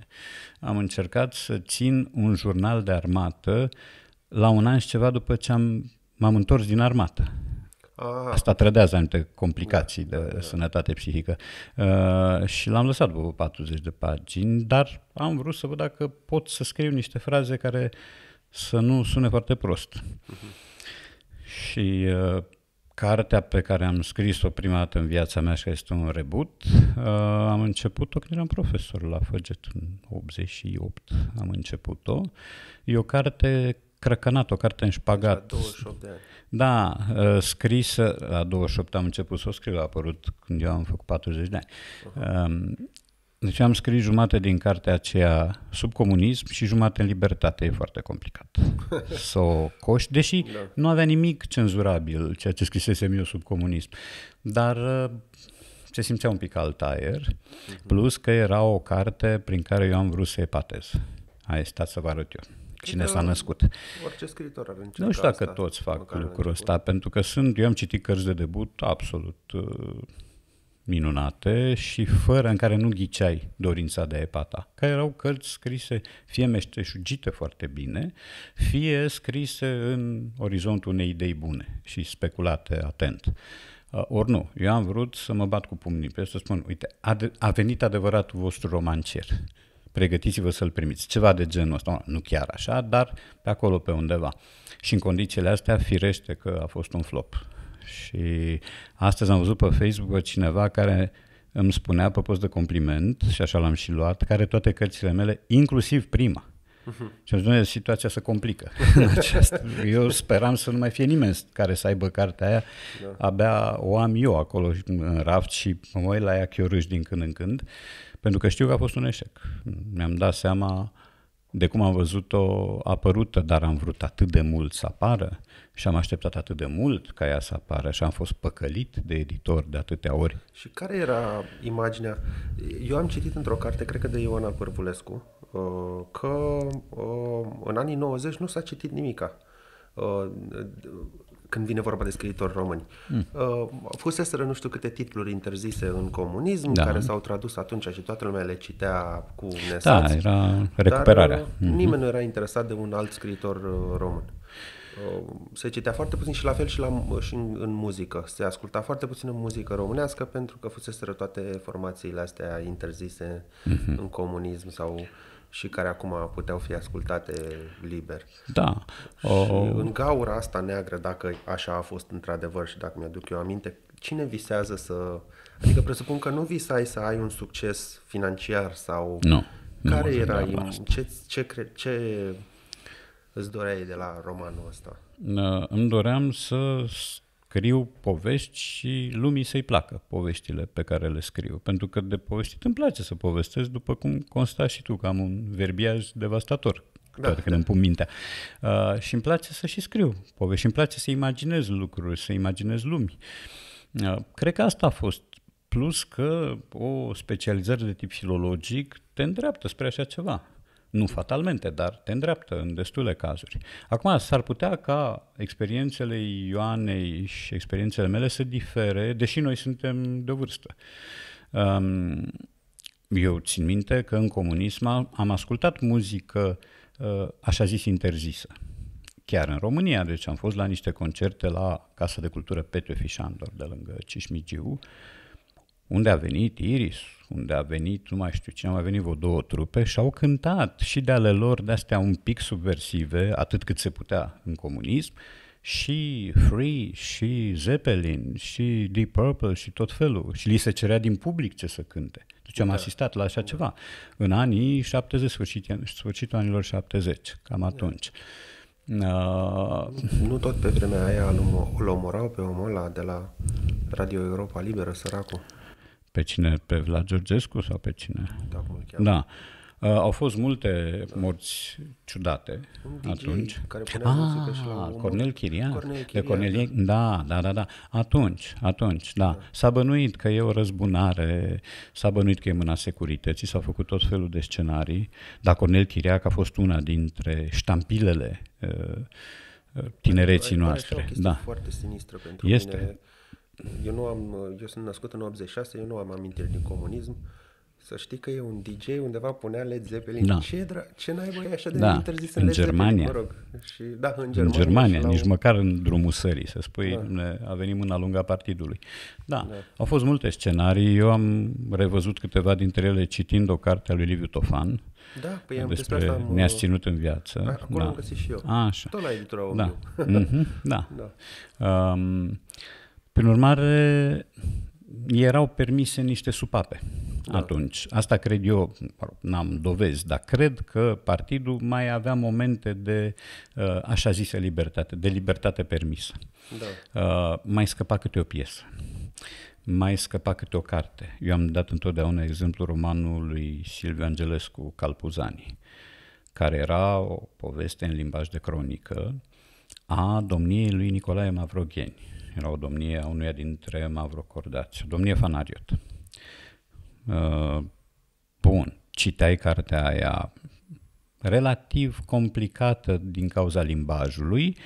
Am încercat să țin un jurnal de armată la un an și ceva după ce am, m-am întors din armată. Ah. Asta trădează anumite complicații da, de da, da. sănătate psihică. Uh, și l-am lăsat după 40 de pagini, dar am vrut să văd dacă pot să scriu niște fraze care să nu sune foarte prost. Uh-huh. Și uh, Cartea pe care am scris-o prima dată în viața mea și care este un rebut, uh, am început-o când eram profesor la Făget în 88, am început-o. E o carte crăcănată, o carte în șpagat. Deci la 28 de ani. Da, uh, scrisă, la 28 am început să o scriu, a apărut când eu am făcut 40 de ani. Uh-huh. Deci am scris jumate din cartea aceea sub comunism și jumate în libertate. E foarte complicat să o coși, deși da. nu avea nimic cenzurabil ceea ce scrisesem eu sub comunism. Dar uh, se simțea un pic alt aer, mhm. plus că era o carte prin care eu am vrut să epatez. Hai, stați să vă arăt eu. Cine s-a născut. Orice scriitor are încercat Nu știu dacă asta, toți fac lucrul ăsta, pentru că sunt, eu am citit cărți de debut absolut uh, minunate și fără în care nu ghiceai dorința de epata, care erau cărți scrise fie meșteșugite foarte bine, fie scrise în orizontul unei idei bune și speculate atent. Uh, ori nu, eu am vrut să mă bat cu pumnii pe să spun, uite, a, a venit adevăratul vostru romancier, pregătiți-vă să-l primiți. Ceva de genul ăsta, nu chiar așa, dar pe acolo, pe undeva. Și în condițiile astea, firește că a fost un flop. Și astăzi am văzut pe Facebook pe cineva care îmi spunea pe post de compliment, și așa l-am și luat, care toate cărțile mele, inclusiv prima. Uh-huh. Și situația se complică. eu speram să nu mai fie nimeni care să aibă cartea aia. Da. Abia o am eu acolo în raft și mă uit la ea chiorâș din când în când, pentru că știu că a fost un eșec. Mi-am dat seama de cum am văzut-o apărută, dar am vrut atât de mult să apară și am așteptat atât de mult ca ea să apară și am fost păcălit de editor de atâtea ori. Și care era imaginea? Eu am citit într-o carte, cred că de Ioana Pârvulescu, uh, că uh, în anii 90 nu s-a citit nimica uh, când vine vorba de scriitori români. Mm. Uh, fuseseră nu știu câte titluri interzise în comunism, da. care s-au tradus atunci și toată lumea le citea cu nesați. Da, era recuperarea. Dar, uh, mm-hmm. Nimeni nu era interesat de un alt scriitor uh, român. Uh, se citea foarte puțin și la fel și, la, și în, în muzică. Se asculta foarte puțin în muzică românească pentru că fuseseră toate formațiile astea interzise mm-hmm. în comunism sau și care acum puteau fi ascultate liber. Da. Și Și în gaura asta neagră, dacă așa a fost într-adevăr și dacă mi-aduc eu aminte, cine visează să... Adică presupun că nu visai să ai un succes financiar sau... Nu. Care nu era... Ce, ce, cre... ce îți doreai de la romanul ăsta? Îmi doream să scriu povești și lumii să-i placă poveștile pe care le scriu. Pentru că de povești îmi place să povestesc, după cum consta și tu, că am un verbiaj devastator da, când da. îmi pun mintea. Uh, și îmi place să și scriu povești, îmi place să imaginez lucruri, să imaginez lumii Uh, cred că asta a fost plus că o specializare de tip filologic te îndreaptă spre așa ceva. Nu fatalmente, dar te îndreaptă în destule cazuri. Acum, s-ar putea ca experiențele Ioanei și experiențele mele să difere, deși noi suntem de vârstă. Um, eu țin minte că în comunism am ascultat muzică uh, așa zis interzisă. Chiar în România, deci am fost la niște concerte la Casa de Cultură Petre Fișandor de lângă Cismigiu, unde a venit Iris, unde a venit, nu mai știu cine, a mai venit vreo două trupe și au cântat și de ale lor, de astea un pic subversive, atât cât se putea în comunism, și Free, și Zeppelin, și Deep Purple, și tot felul. Și li se cerea din public ce să cânte. Deci am da. asistat la așa ceva. În anii 70, sfârșit, sfârșitul anilor 70, cam da. atunci. Uh... Nu tot pe vremea aia îl omorau pe omul ăla de la Radio Europa Liberă, săracul pe cine? Pe Vlad Georgescu sau pe cine? Da, bun, chiar. Da. Uh, au fost multe da. morți ciudate Un atunci. Care punea ah, și la Cornel Chiriac. Cornel De Cornel, da, da, da, da. Atunci, atunci, da. da. S-a bănuit că e o răzbunare, s-a bănuit că e mâna securității, s-au făcut tot felul de scenarii, dar Cornel Chiriac a fost una dintre ștampilele uh, uh tinereții noastre. Da. Foarte sinistră pentru este. mine eu nu am, eu sunt născut în 86, eu nu am amintiri din comunism, să știi că e un DJ undeva punea Led Zeppelin. Da. Ce, dra- ce naibă e așa de da. interzis în, în Led Germania. Zeppelin, mă rog. Și, da, în Germania. În Germania, nici un... măcar în drumul sării, să spui, da. a venit mâna lunga partidului. Da, da, au fost multe scenarii, eu am revăzut câteva dintre ele citind o carte a lui Liviu Tofan, da, păi despre am despre, asta am, ne-ați ținut în viață. Ah, acolo da. am găsit și eu. A, așa. Tot la editura da. Mm-hmm, da. da. Um, prin urmare, erau permise niște supape da. atunci. Asta cred eu, n-am dovezi, dar cred că partidul mai avea momente de uh, așa zisă libertate, de libertate permisă. Da. Uh, mai scăpa câte o piesă mai scăpa câte o carte. Eu am dat întotdeauna exemplu romanului Silviu Angelescu Calpuzani, care era o poveste în limbaj de cronică a domniei lui Nicolae Mavrogheni era o domnie a unuia dintre mavrocordați, domnie fanariot. Uh, bun, citeai cartea aia relativ complicată din cauza limbajului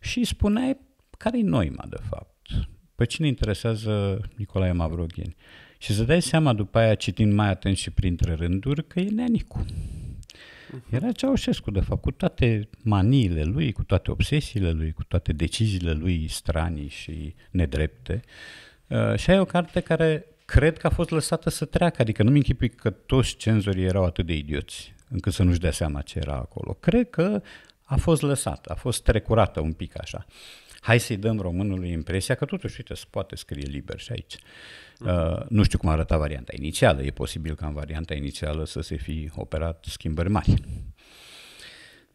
și spuneai care-i noima, de fapt. Pe cine interesează Nicolae Mavrogheni? Și să dai seama după aia, citind mai atent și printre rânduri, că e nenicu. Era Ceaușescu, de fapt, cu toate maniile lui, cu toate obsesiile lui, cu toate deciziile lui stranii și nedrepte. Uh, și ai o carte care cred că a fost lăsată să treacă, adică nu-mi închipui că toți cenzorii erau atât de idioți încât să nu-și dea seama ce era acolo. Cred că a fost lăsată, a fost trecurată un pic așa. Uh, hai să-i dăm românului impresia că totuși, uite, se poate scrie liber și aici. Uh, nu știu cum arăta varianta inițială, e posibil ca în varianta inițială să se fi operat schimbări mari.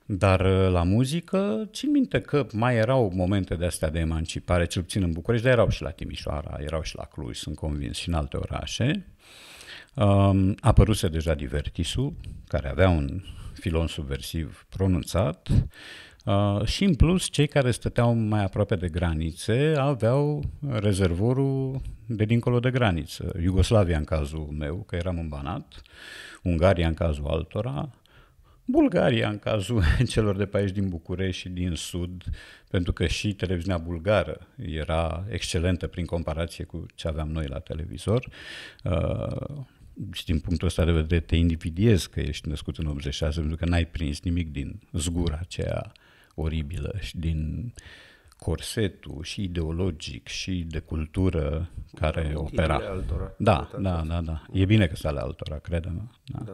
Dar uh, la muzică, țin minte că mai erau momente de astea de emancipare, cel puțin în București, dar erau și la Timișoara, erau și la Cluj, sunt convins, și în alte orașe. Um, apăruse deja Divertisul, care avea un filon subversiv pronunțat. Uh, și în plus, cei care stăteau mai aproape de granițe aveau rezervorul de dincolo de graniță. Iugoslavia în cazul meu, că eram în Banat, Ungaria în cazul altora, Bulgaria în cazul celor de pe aici din București și din Sud, pentru că și televiziunea bulgară era excelentă prin comparație cu ce aveam noi la televizor. Uh, și din punctul ăsta de vedere te invidiez că ești născut în 86 pentru că n-ai prins nimic din zgura aceea oribilă și din corsetul și ideologic și de cultură care da, opera. Altora, da, da, da, da. E bine că s-a ale altora, credem. Da. da.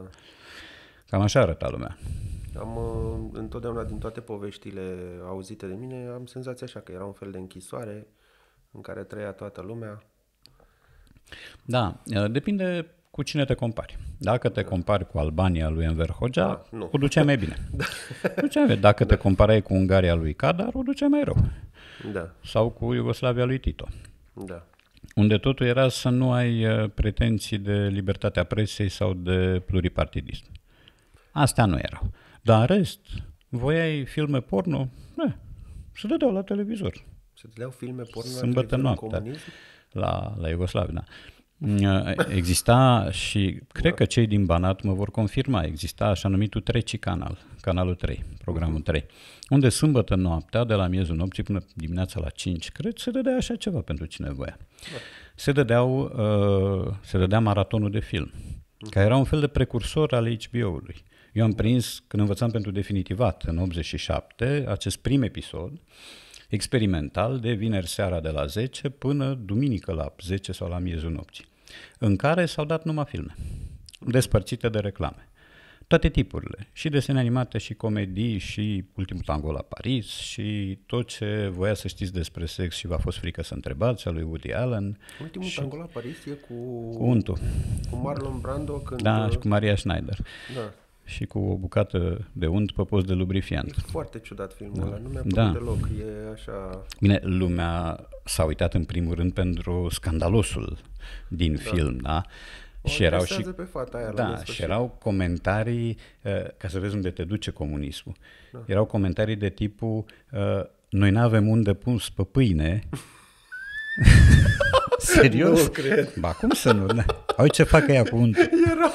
Cam așa arăta lumea. Am, uh, întotdeauna din toate poveștile auzite de mine, am senzația așa că era un fel de închisoare în care trăia toată lumea. Da, uh, depinde cu cine te compari. Dacă te compari cu Albania lui Enver Hoxha, da, o duceai mai bine. da. Duceai, dacă da. te comparai cu Ungaria lui Kadar, o duceai mai rău. Da. Sau cu Iugoslavia lui Tito. Da. Unde totul era să nu ai uh, pretenții de libertatea presei sau de pluripartidism. Asta nu erau. Dar în rest, voiai filme porno? Ne, se dădeau la televizor. Se dădeau filme porno Sâmbătă la televizor noaptea. La, la Iugoslavia, da. Ă, exista și cred că cei din Banat mă vor confirma, exista așa numitul 3 Canal, canalul 3, programul 3, unde sâmbătă noaptea, de la miezul nopții până dimineața la 5, cred, se dădea așa ceva pentru cine voia. Se, dădeau, ă, se dădea maratonul de film, care era un fel de precursor al HBO-ului. Eu am prins, când învățam pentru definitivat, în 87, acest prim episod, experimental de vineri seara de la 10 până duminică la 10 sau la miezul nopții în care s-au dat numai filme, despărțite de reclame. Toate tipurile, și desene animate, și comedii, și Ultimul Tango la Paris, și tot ce voia să știți despre sex și v-a fost frică să întrebați, a lui Woody Allen. Ultimul și... Tango la Paris e cu... Cu Untu. Cu Marlon Brando când... Da, și cu Maria Schneider. Da și cu o bucată de unt pe post de lubrifiant. E foarte ciudat filmul da. ăla, nu mi-a da. deloc, e așa... Bine, lumea s-a uitat în primul rând pentru scandalosul din da. film, da? O și erau și, pe fata aia da, și erau comentarii, uh, ca să vezi unde te duce comunismul, da. erau comentarii de tipul uh, noi nu avem unde pus pe pâine Serios? Nu cred. Ba, cum să nu? Da. Uite ce fac ea cu un... Era...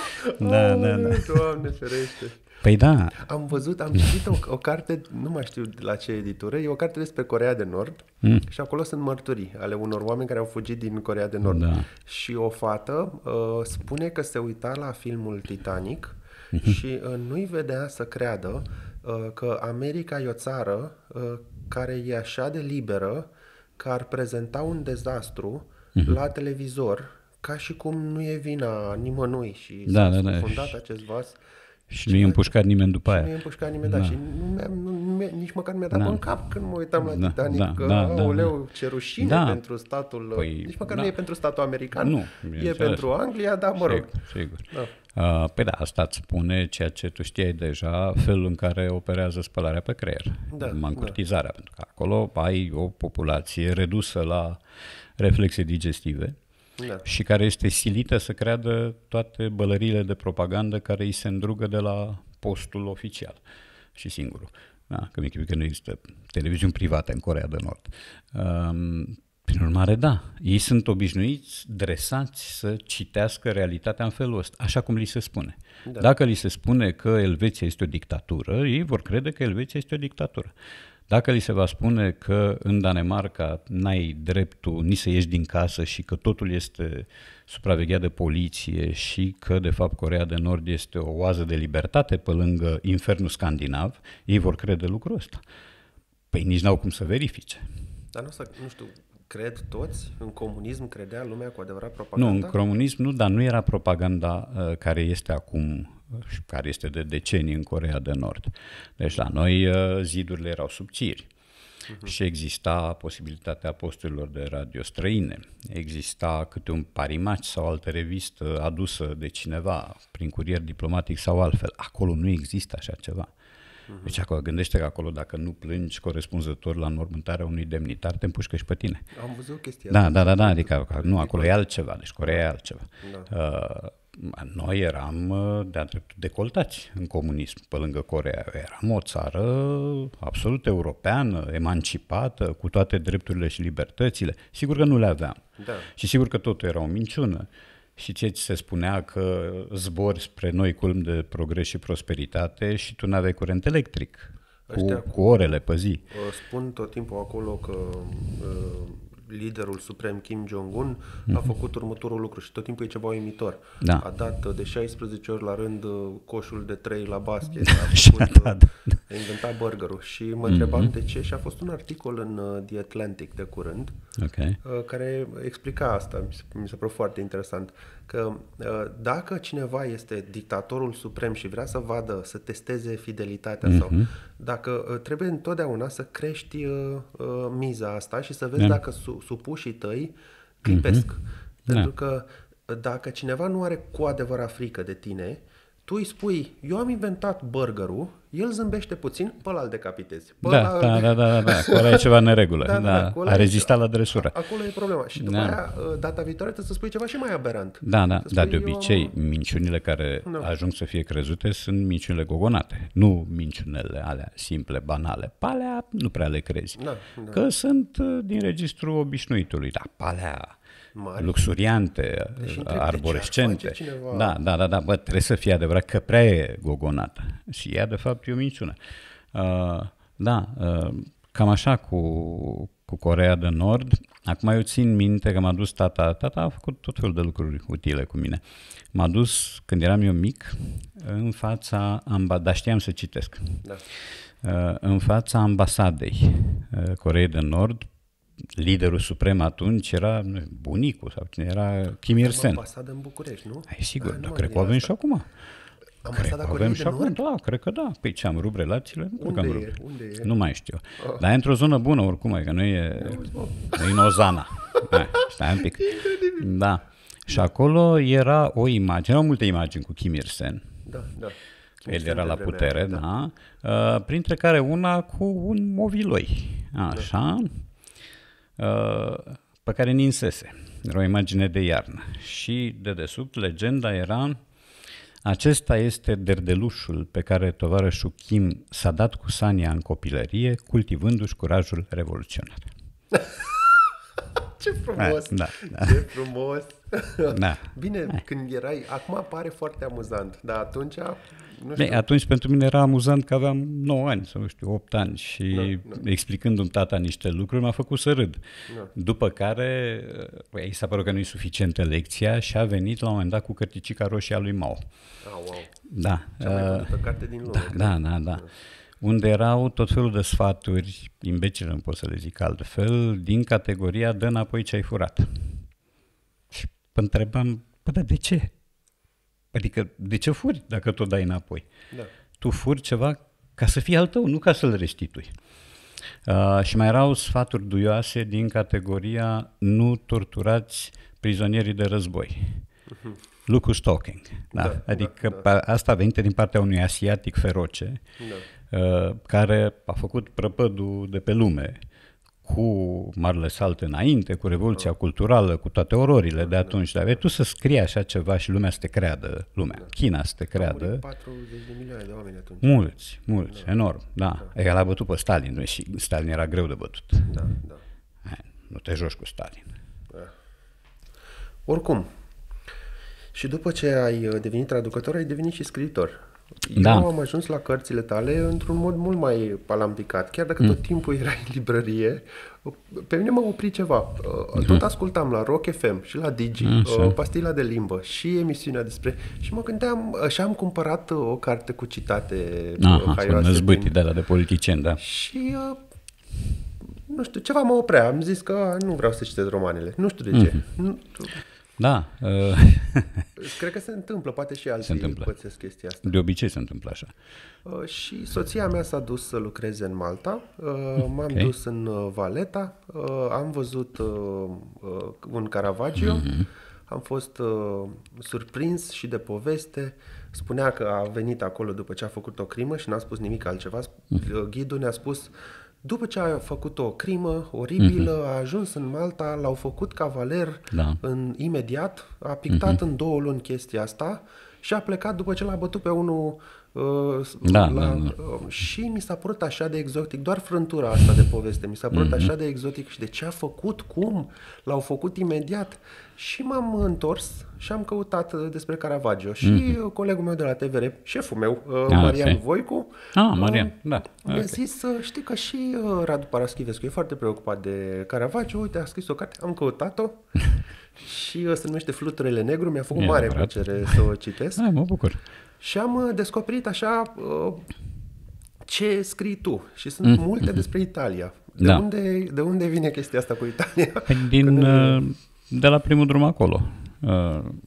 Da, da, da. Doamne ferește. Păi da. Am văzut, am citit o, o carte, nu mai știu de la ce editură, e o carte despre Corea de Nord mm. și acolo sunt mărturii ale unor oameni care au fugit din Corea de Nord. Da. Și o fată uh, spune că se uita la filmul Titanic mhm. și uh, nu-i vedea să creadă uh, că America e o țară uh, care e așa de liberă că ar prezenta un dezastru uh, uh-huh. la televizor, ca și cum nu e vina nimănui și da, s-a da, da. fundat și... acest vas. Și nu e împușcat nimeni după aia. Nu e împușcat nimeni, da. da. Și nu, nu, nici măcar mi-a dat da. în cap când mă uitam la da, Titanic, da, că, da, da, oleu, da. ce rușine da. pentru statul... Păi, nici măcar da. nu e pentru statul american, nu, e pentru Anglia, dar mă rog. Sigur, sigur. Da. Uh, păi da, asta îți spune ceea ce tu știai deja, felul în care operează spălarea pe creier, da, mancurtizarea, da. pentru că acolo ai o populație redusă la uh, reflexe digestive da. și care este silită să creadă toate bălările de propagandă care îi se îndrugă de la postul oficial și singurul. Da, că mi că nu există televiziuni private în Corea de Nord. Um, prin urmare, da, ei sunt obișnuiți, dresați să citească realitatea în felul ăsta, așa cum li se spune. Da. Dacă li se spune că Elveția este o dictatură, ei vor crede că Elveția este o dictatură. Dacă li se va spune că în Danemarca n-ai dreptul nici să ieși din casă și că totul este supravegheat de poliție și că, de fapt, Corea de Nord este o oază de libertate pe lângă infernul scandinav, ei vor crede lucrul ăsta. Păi nici n-au cum să verifice. Dar nu, nu știu, cred toți? În comunism credea lumea cu adevărat propaganda? Nu, în comunism nu, dar nu era propaganda uh, care este acum și care este de decenii în Corea de Nord. Deci la noi uh, zidurile erau subțiri. Uh-huh. Și exista posibilitatea posturilor de radio străine, exista câte un parimaci sau altă revistă adusă de cineva, prin curier diplomatic sau altfel. Acolo nu există așa ceva. Uh-huh. Deci acolo, gândește că acolo dacă nu plângi corespunzător la înmormântarea unui demnitar, te împușcă și pe tine. Am văzut chestia Da, da, da, da, adică nu, adică- acolo e altceva, deci Corea e altceva. Da. Uh, noi eram uh, de-a dreptul decoltați în comunism, pe lângă Corea. Eram o țară absolut europeană, emancipată, cu toate drepturile și libertățile. Sigur că nu le aveam. Da. Și sigur că totul era o minciună. Și ce ți se spunea că zbori spre noi culm de progres și prosperitate și tu nu aveai curent electric. cu, cu orele pe zi. Spun tot timpul acolo că uh, liderul suprem Kim Jong-un a mhm. făcut următorul lucru și tot timpul e ceva uimitor. Da. A dat de 16 ori la rând uh, coșul de 3 la basket, a, făcut, da, da. a inventat burgerul și mă întrebam mm-hmm. de ce și a fost un articol în uh, The Atlantic de curând okay. care explica asta, mi se, mi se pare foarte interesant că uh, dacă cineva este dictatorul suprem și vrea să vadă, să testeze fidelitatea mm-hmm. sau mhm. dacă uh, trebuie întotdeauna să crești uh, uh, miza asta și să vezi da. dacă su- supușii tăi clipesc. Mm-hmm. Pentru da. că dacă cineva nu are cu adevărat frică de tine, uh, tu îi spui, eu am inventat burgerul, el zâmbește puțin, pe ăla îl decapitezi. Pe da, da, da, da, da, da, acolo e ceva neregulă. da, da, da. da a rezistat la dresură. Acolo e problema. Și după da. aia, uh, data viitoare, trebuie să spui ceva și mai aberant. Da, da, dar de obicei, eu... minciunile care da. ajung să fie crezute sunt minciunile gogonate, nu minciunile alea simple, banale. Palea nu prea le crezi, da, da. că sunt uh, din registrul obișnuitului, dar palea Mari. luxuriante, deci, uh, arborescente. Cineva... Da, da, da, da, bă, trebuie să fie adevărat că prea e gogonată. Și ea, de fapt, e o minciună. Uh, da, uh, cam așa cu, cu Corea de Nord. Acum eu țin minte că m-a dus tata, tata a făcut tot felul de lucruri utile cu mine. M-a dus, când eram eu mic, în fața, amba- dar știam să citesc, da. Uh, în fața ambasadei uh, Coreei de Nord liderul suprem atunci era bunicul sau cine era Kim Il-sen. Ambasada în București, nu? Ai, sigur, A, da, dar cred că o avem asta. și acum. Ambasada cred că avem și acum, da, cred că da. Păi ce, am rupt relațiile? Nu Unde că am rupt. E? Unde e? Nu mai știu. Oh. Dar e într-o zonă bună oricum, că adică nu e, oh. nu e în Ozana. stai un pic. Incredibil. Da. Și da. acolo era o imagine, erau multe imagini cu Kim Il-sen. Da, da. El era la putere, da. da. Uh, printre care una cu un moviloi. Da. Așa. Da Uh, pe care ninsese. Era o imagine de iarnă. Și de desubt legenda era acesta este derdelușul pe care tovarășul Kim s-a dat cu Sania în copilărie, cultivându-și curajul revoluționar. Ce frumos! Da, da. Ce frumos! Da. Bine, da. când erai, acum pare foarte amuzant, dar atunci nu știu. De, atunci pentru mine era amuzant că aveam 9 ani sau nu știu, 8 ani și da, da. explicându-mi tata niște lucruri m-a făcut să râd. Da. După care ei s-a părut că nu e suficientă lecția și a venit la un moment dat cu cărticica roșie a lui Mao. Ah, wow. Da. Cea mai uh, carte din lume. Da, da, da, da, da. unde erau tot felul de sfaturi, imbecile nu pot să le zic altfel, din categoria dă înapoi ce ai furat. Și întrebam, bă, de ce? Adică de ce furi dacă tot dai înapoi? Da. Tu furi ceva ca să fie al tău, nu ca să-l restitui. Uh, și mai erau sfaturi duioase din categoria nu torturați prizonierii de război. Uh-huh. Lucru stalking. Da? Da, adică da, da. asta venit din partea unui asiatic feroce da. uh, care a făcut prăpădul de pe lume. Uh, cu Marle Salt înainte, cu Revoluția da. Culturală, cu toate ororile da, de da, atunci, dar tu să scrii așa ceva și lumea să te creadă, lumea, da. China să te creadă. Au 40 de milioane de oameni atunci. Mulți, mulți, da. enorm, da. da. El adică a bătut pe Stalin nu? și Stalin era greu de bătut. Da, da. Hai, nu te joci cu Stalin. Da. Oricum, și după ce ai uh, devenit traducător, ai devenit și scriitor. Da. Eu am ajuns la cărțile tale într-un mod mult mai palampicat, chiar dacă mm. tot timpul era în librărie. Pe mine m-a oprit ceva. Uh, mm-hmm. Tot ascultam la Rock FM și la Digi, ah, Așa. Uh, pastila de limbă și emisiunea despre... Și mă gândeam uh, și am cumpărat o carte cu citate Aha, haioase. Năzbâtii din... de la de politicien, da. Și nu știu, ceva mă oprea. Am zis că nu vreau să citesc romanele. Nu știu de ce. Mm-hmm. Nu... Da. Cred că se întâmplă, poate și alții se întâmplă. pățesc chestia asta. De obicei se întâmplă așa. Uh, și soția mea s-a dus să lucreze în Malta, uh, m-am okay. dus în uh, Valeta, am văzut un Caravaggio, mm-hmm. am fost surprins și de poveste, spunea că a venit acolo după ce a făcut o crimă și n-a spus nimic altceva, mhm. ghidul ne-a spus uh, după ce a făcut o crimă oribilă, uh-huh. a ajuns în Malta, l-au făcut cavaler da. în, imediat, a pictat uh-huh. în două luni chestia asta și a plecat după ce l-a bătut pe unul Uh, da, la, da, da. Uh, și mi s-a părut așa de exotic, doar frântura asta de poveste, mi s-a părut mm-hmm. așa de exotic și de ce a făcut, cum, l-au făcut imediat. Și m-am întors și am căutat uh, despre Caravaggio și mm-hmm. colegul meu de la TVR, șeful meu, ah, Marian okay. Voicu, ah, Marian. Da. mi-a okay. zis, știi că și Radu Paraschivescu e foarte preocupat de Caravaggio, uite, a scris o carte, am căutat-o și se numește Fluturele Negru, mi-a făcut e mare plăcere să o citesc. Da, mă bucur. Și am uh, descoperit așa uh, ce scrii tu. Și sunt mm. mm-hmm. multe despre Italia. De, da. unde, de unde vine chestia asta cu Italia? Păi din, Când... Uh, de la primul drum acolo.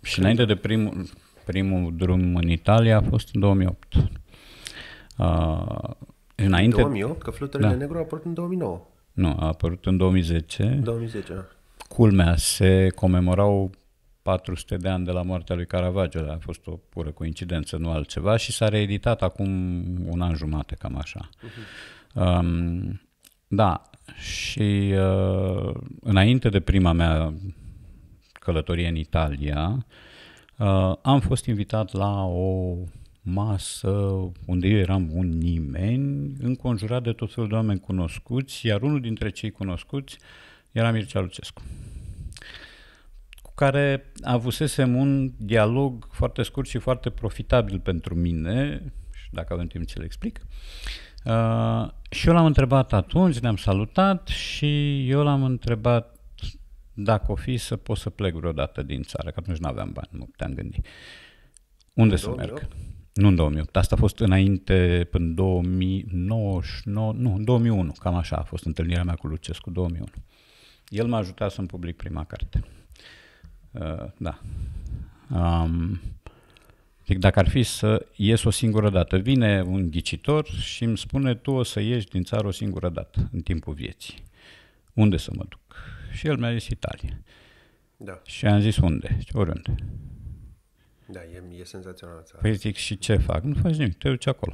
Și înainte de primul, primul drum în Italia a fost în 2008. Înainte... 2008? Că Fluturile da. Negru a apărut în 2009. Nu, a apărut în 2010. 2010, da. Culmea, se comemorau 400 de ani de la moartea lui Caravaggio, a fost o pură coincidență, nu altceva, și s-a reeditat acum un an jumate, cam așa. Uh-huh. Um, da, și uh, înainte de prima mea călătorie în Italia, uh, am fost invitat la o masă unde eu eram un nimeni, înconjurat de tot felul de oameni cunoscuți, iar unul dintre cei cunoscuți era Mircea Lucescu. Uh, care avusesem un dialog foarte scurt și foarte profitabil pentru mine, și dacă avem timp ți-l explic. Uh, și eu l-am întrebat atunci, ne-am salutat și eu l-am întrebat dacă o fi să pot să plec vreodată din țară, că atunci nu aveam bani, nu puteam gândi. Unde în să 2008? merg? Nu în 2008, asta a fost înainte, până 2009, nu, în 2001, cam așa a fost întâlnirea mea cu Lucescu, 2001. El m-a ajutat să-mi public prima carte. Uh, da. Um, zic, dacă ar fi să ies o singură dată, vine un ghicitor și îmi spune tu o să ieși din țară o singură dată în timpul vieții. Unde să mă duc? Și el mi-a zis Italia. Da. Și am zis unde? Oriunde. Da, e, e senzațional. Păi zic, și ce fac? Nu faci nimic, te duci acolo.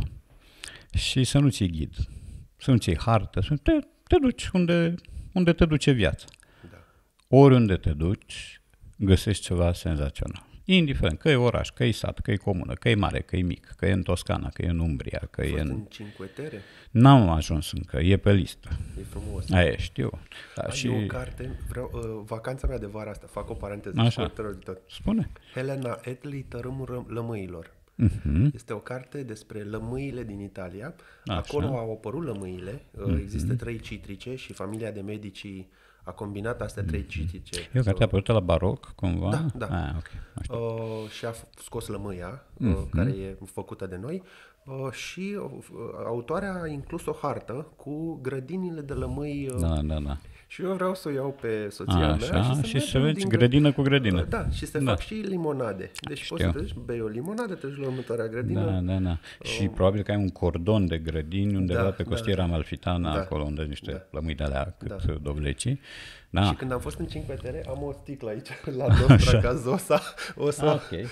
Și să nu-ți ghid, să nu-ți hartă, să te, te duci unde, unde te duce viața. Da. Oriunde te duci, găsești ceva senzațional. Indiferent că e oraș, că e sat, că e comună, că e mare, că e mic, că e în Toscana, că e în Umbria, că Fost e în... în N-am ajuns încă, e pe listă. E frumos. Aia știu. Da, și... o carte, vreau, uh, vacanța mea de vara asta, fac o paranteză Așa. de tot. Spune. Helena Etli, Tărâmul Lămâilor. Uh-huh. Este o carte despre lămâile din Italia. Așa. Acolo au apărut lămâile. Uh, uh-huh. Există trei citrice și familia de medicii a combinat astea trei mhm. citice. Eu o carte a apărută la baroc, cumva? Da, da. Ah, okay. uh, și a scos Lămâia, mm-hmm. uh, mhm. care e făcută de noi, uh, și uh, autoarea a inclus o hartă cu grădinile de lămâi uh, da, da, da. Și eu vreau să o iau pe soția A, mea așa, și să, și să vezi grădină cu grădină. Da, și să da. fac și limonade. Deci Știu. poți să treci, bei o limonadă, treci la următoarea grădină. Da, da, da. Um, și probabil că ai un cordon de grădini undeva da, pe da. costiera da, Malfitana, da, acolo unde niște da, plămâi de alea cât da. dovlecii. Da. Și când am fost în 5 Terre, am o sticlă aici, la Nostra Cazosa, o să, ah, okay.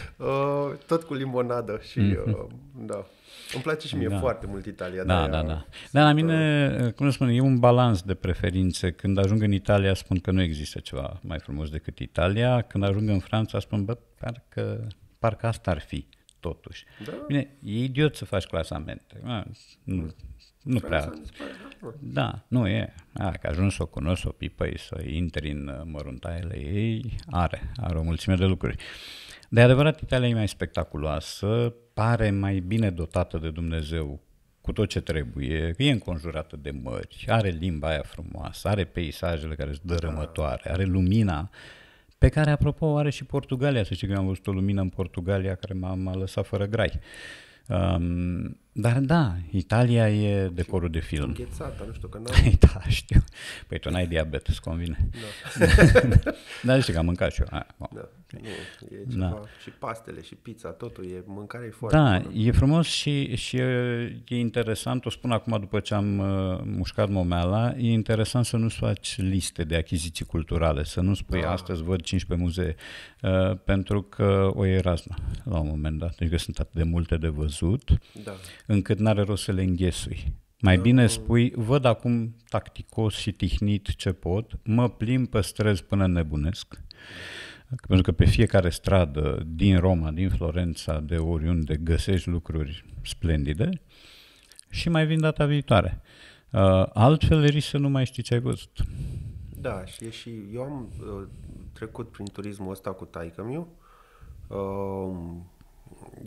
tot cu limonadă și mm-hmm. uh, da. Îmi place și mie da. foarte mult Italia. Da, da, da. Dar la mine, uh, cum să spun, e un balans de preferințe. Când ajung în Italia spun că nu există ceva mai frumos decât Italia. Când ajung în Franța spun, bă, parcă, parcă asta ar fi totuși. Da. Bine, e idiot să faci clasamente. nu, nu Franța prea. Da, nu e. A, că ajung să o cunosc, o pipăi, să intri în uh, măruntaiele ei, are, are o mulțime de lucruri. De adevărat, Italia e mai spectaculoasă, pare mai bine dotată de Dumnezeu cu tot ce trebuie, e înconjurată de mări, are limba aia frumoasă, are peisajele care sunt da. dărâmătoare, are lumina pe care, apropo, are și Portugalia. Să știi că eu am văzut o lumină în Portugalia care m-a, m-a lăsat fără grai. Um, dar da, Italia e decorul de film. Înghețată, nu știu, că n-am... da, știu. Păi tu n-ai diabet, îți convine. Da. Dar știu că am mâncat și eu. A, ah, da. Nu, e ceva. Da. Și pastele și pizza, totul e mâncare e foarte Da, bună. e frumos și, și e, e interesant, o spun acum după ce am uh, mușcat momeala, e interesant să nu-ți faci liste de achiziții culturale, să nu spui da. astăzi văd 15 muzee, uh, pentru că o e razna la un moment dat, deci că sunt atât de multe de văzut. Da încât n-are rost să le înghesui. Mai da. bine spui, văd acum tacticos și tihnit ce pot, mă plim pe străzi până nebunesc, pentru că pe fiecare stradă din Roma, din Florența, de oriunde găsești lucruri splendide și mai vin data viitoare. Uh, altfel risc să nu mai știi ce ai văzut. Da, și, e și eu am uh, trecut prin turismul ăsta cu taică uh,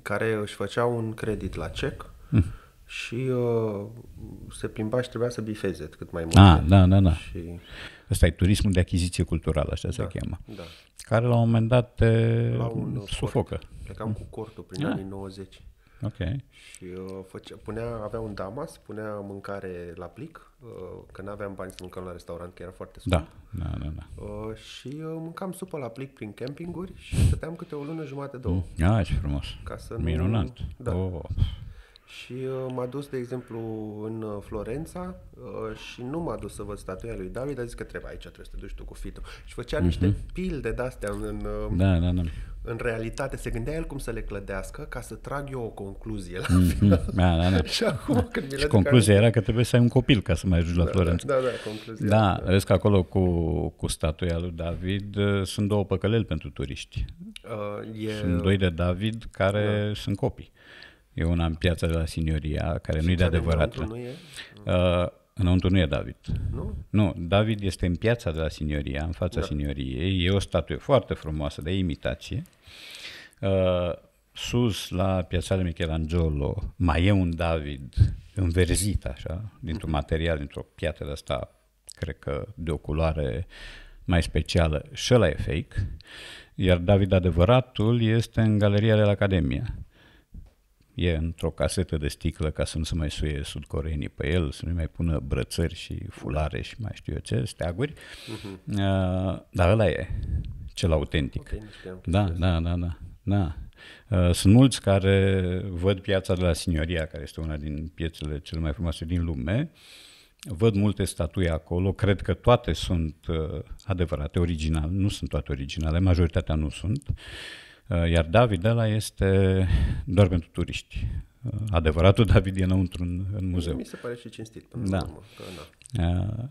care își făcea un credit la cec Mm. Și uh, se plimba și trebuia să bifeze cât mai mult. Ah, da, da, da. Și... Asta e turismul de achiziție culturală, așa da, se cheamă. Da. Care la un moment dat te la un uh, sufocă. Cort. Plecam cu cortul prin da. anii 90. Ok. Și uh, făcea, punea, avea un damas, punea mâncare la plic, uh, că nu aveam bani să mâncăm la restaurant, că era foarte scump. Da, da, da. da. Uh, și uh, mâncam supă la plic prin campinguri și stăteam câte o lună jumate, două. Mm. Ah, ce frumos. Ca să Minunat. Nu... Da. Oh. Și uh, m-a dus, de exemplu, în uh, Florența uh, și nu m-a dus să văd statuia lui David, a zis că trebuie aici, trebuie să te duci tu cu fitul. Și făcea uh-huh. niște pilde de-astea în, uh, da, da, da. în realitate. Se gândea el cum să le clădească ca să trag eu o concluzie la uh-huh. final. Da, da, da. și acum, da. când mi și concluzia era că trebuie să ai un copil ca să mai ajungi da, la da, Florența. Da, da, concluzia. Da, da. vezi că acolo cu, cu statuia lui David uh, sunt două păcăleli pentru turiști. Uh, e... Sunt doi de David care da. sunt copii. E una în piața de la Signoria, care nu e de adevărată. Nu e? Uh, înăuntru nu e David. Nu? Nu, David este în piața de la Signoria, în fața da. Signoriei. E o statuie foarte frumoasă de imitație. Uh, sus, la piața de Michelangelo, mai e un David înverzit, așa, dintr-un material, dintr-o piatră de asta, cred că de o culoare mai specială. Și ăla e fake. Iar David adevăratul este în galeria de la Academia e într-o casetă de sticlă ca să nu se mai suie sudcoreenii pe el, să nu mai pună brățări și fulare și mai știu eu ce, steaguri. Uh-huh. Uh, dar ăla e cel autentic. autentic da, da, da, da, da. Uh, sunt mulți care văd piața de la Signoria, care este una din piețele cele mai frumoase din lume, văd multe statui acolo, cred că toate sunt uh, adevărate, originale, nu sunt toate originale, majoritatea nu sunt. Uh, Eh, iar David ăla este doar pentru turiști. Eh, adevăratul David e înăuntru în, în muzeu. Mi se pare și cinstit până da. urmă. Că, da. Eh,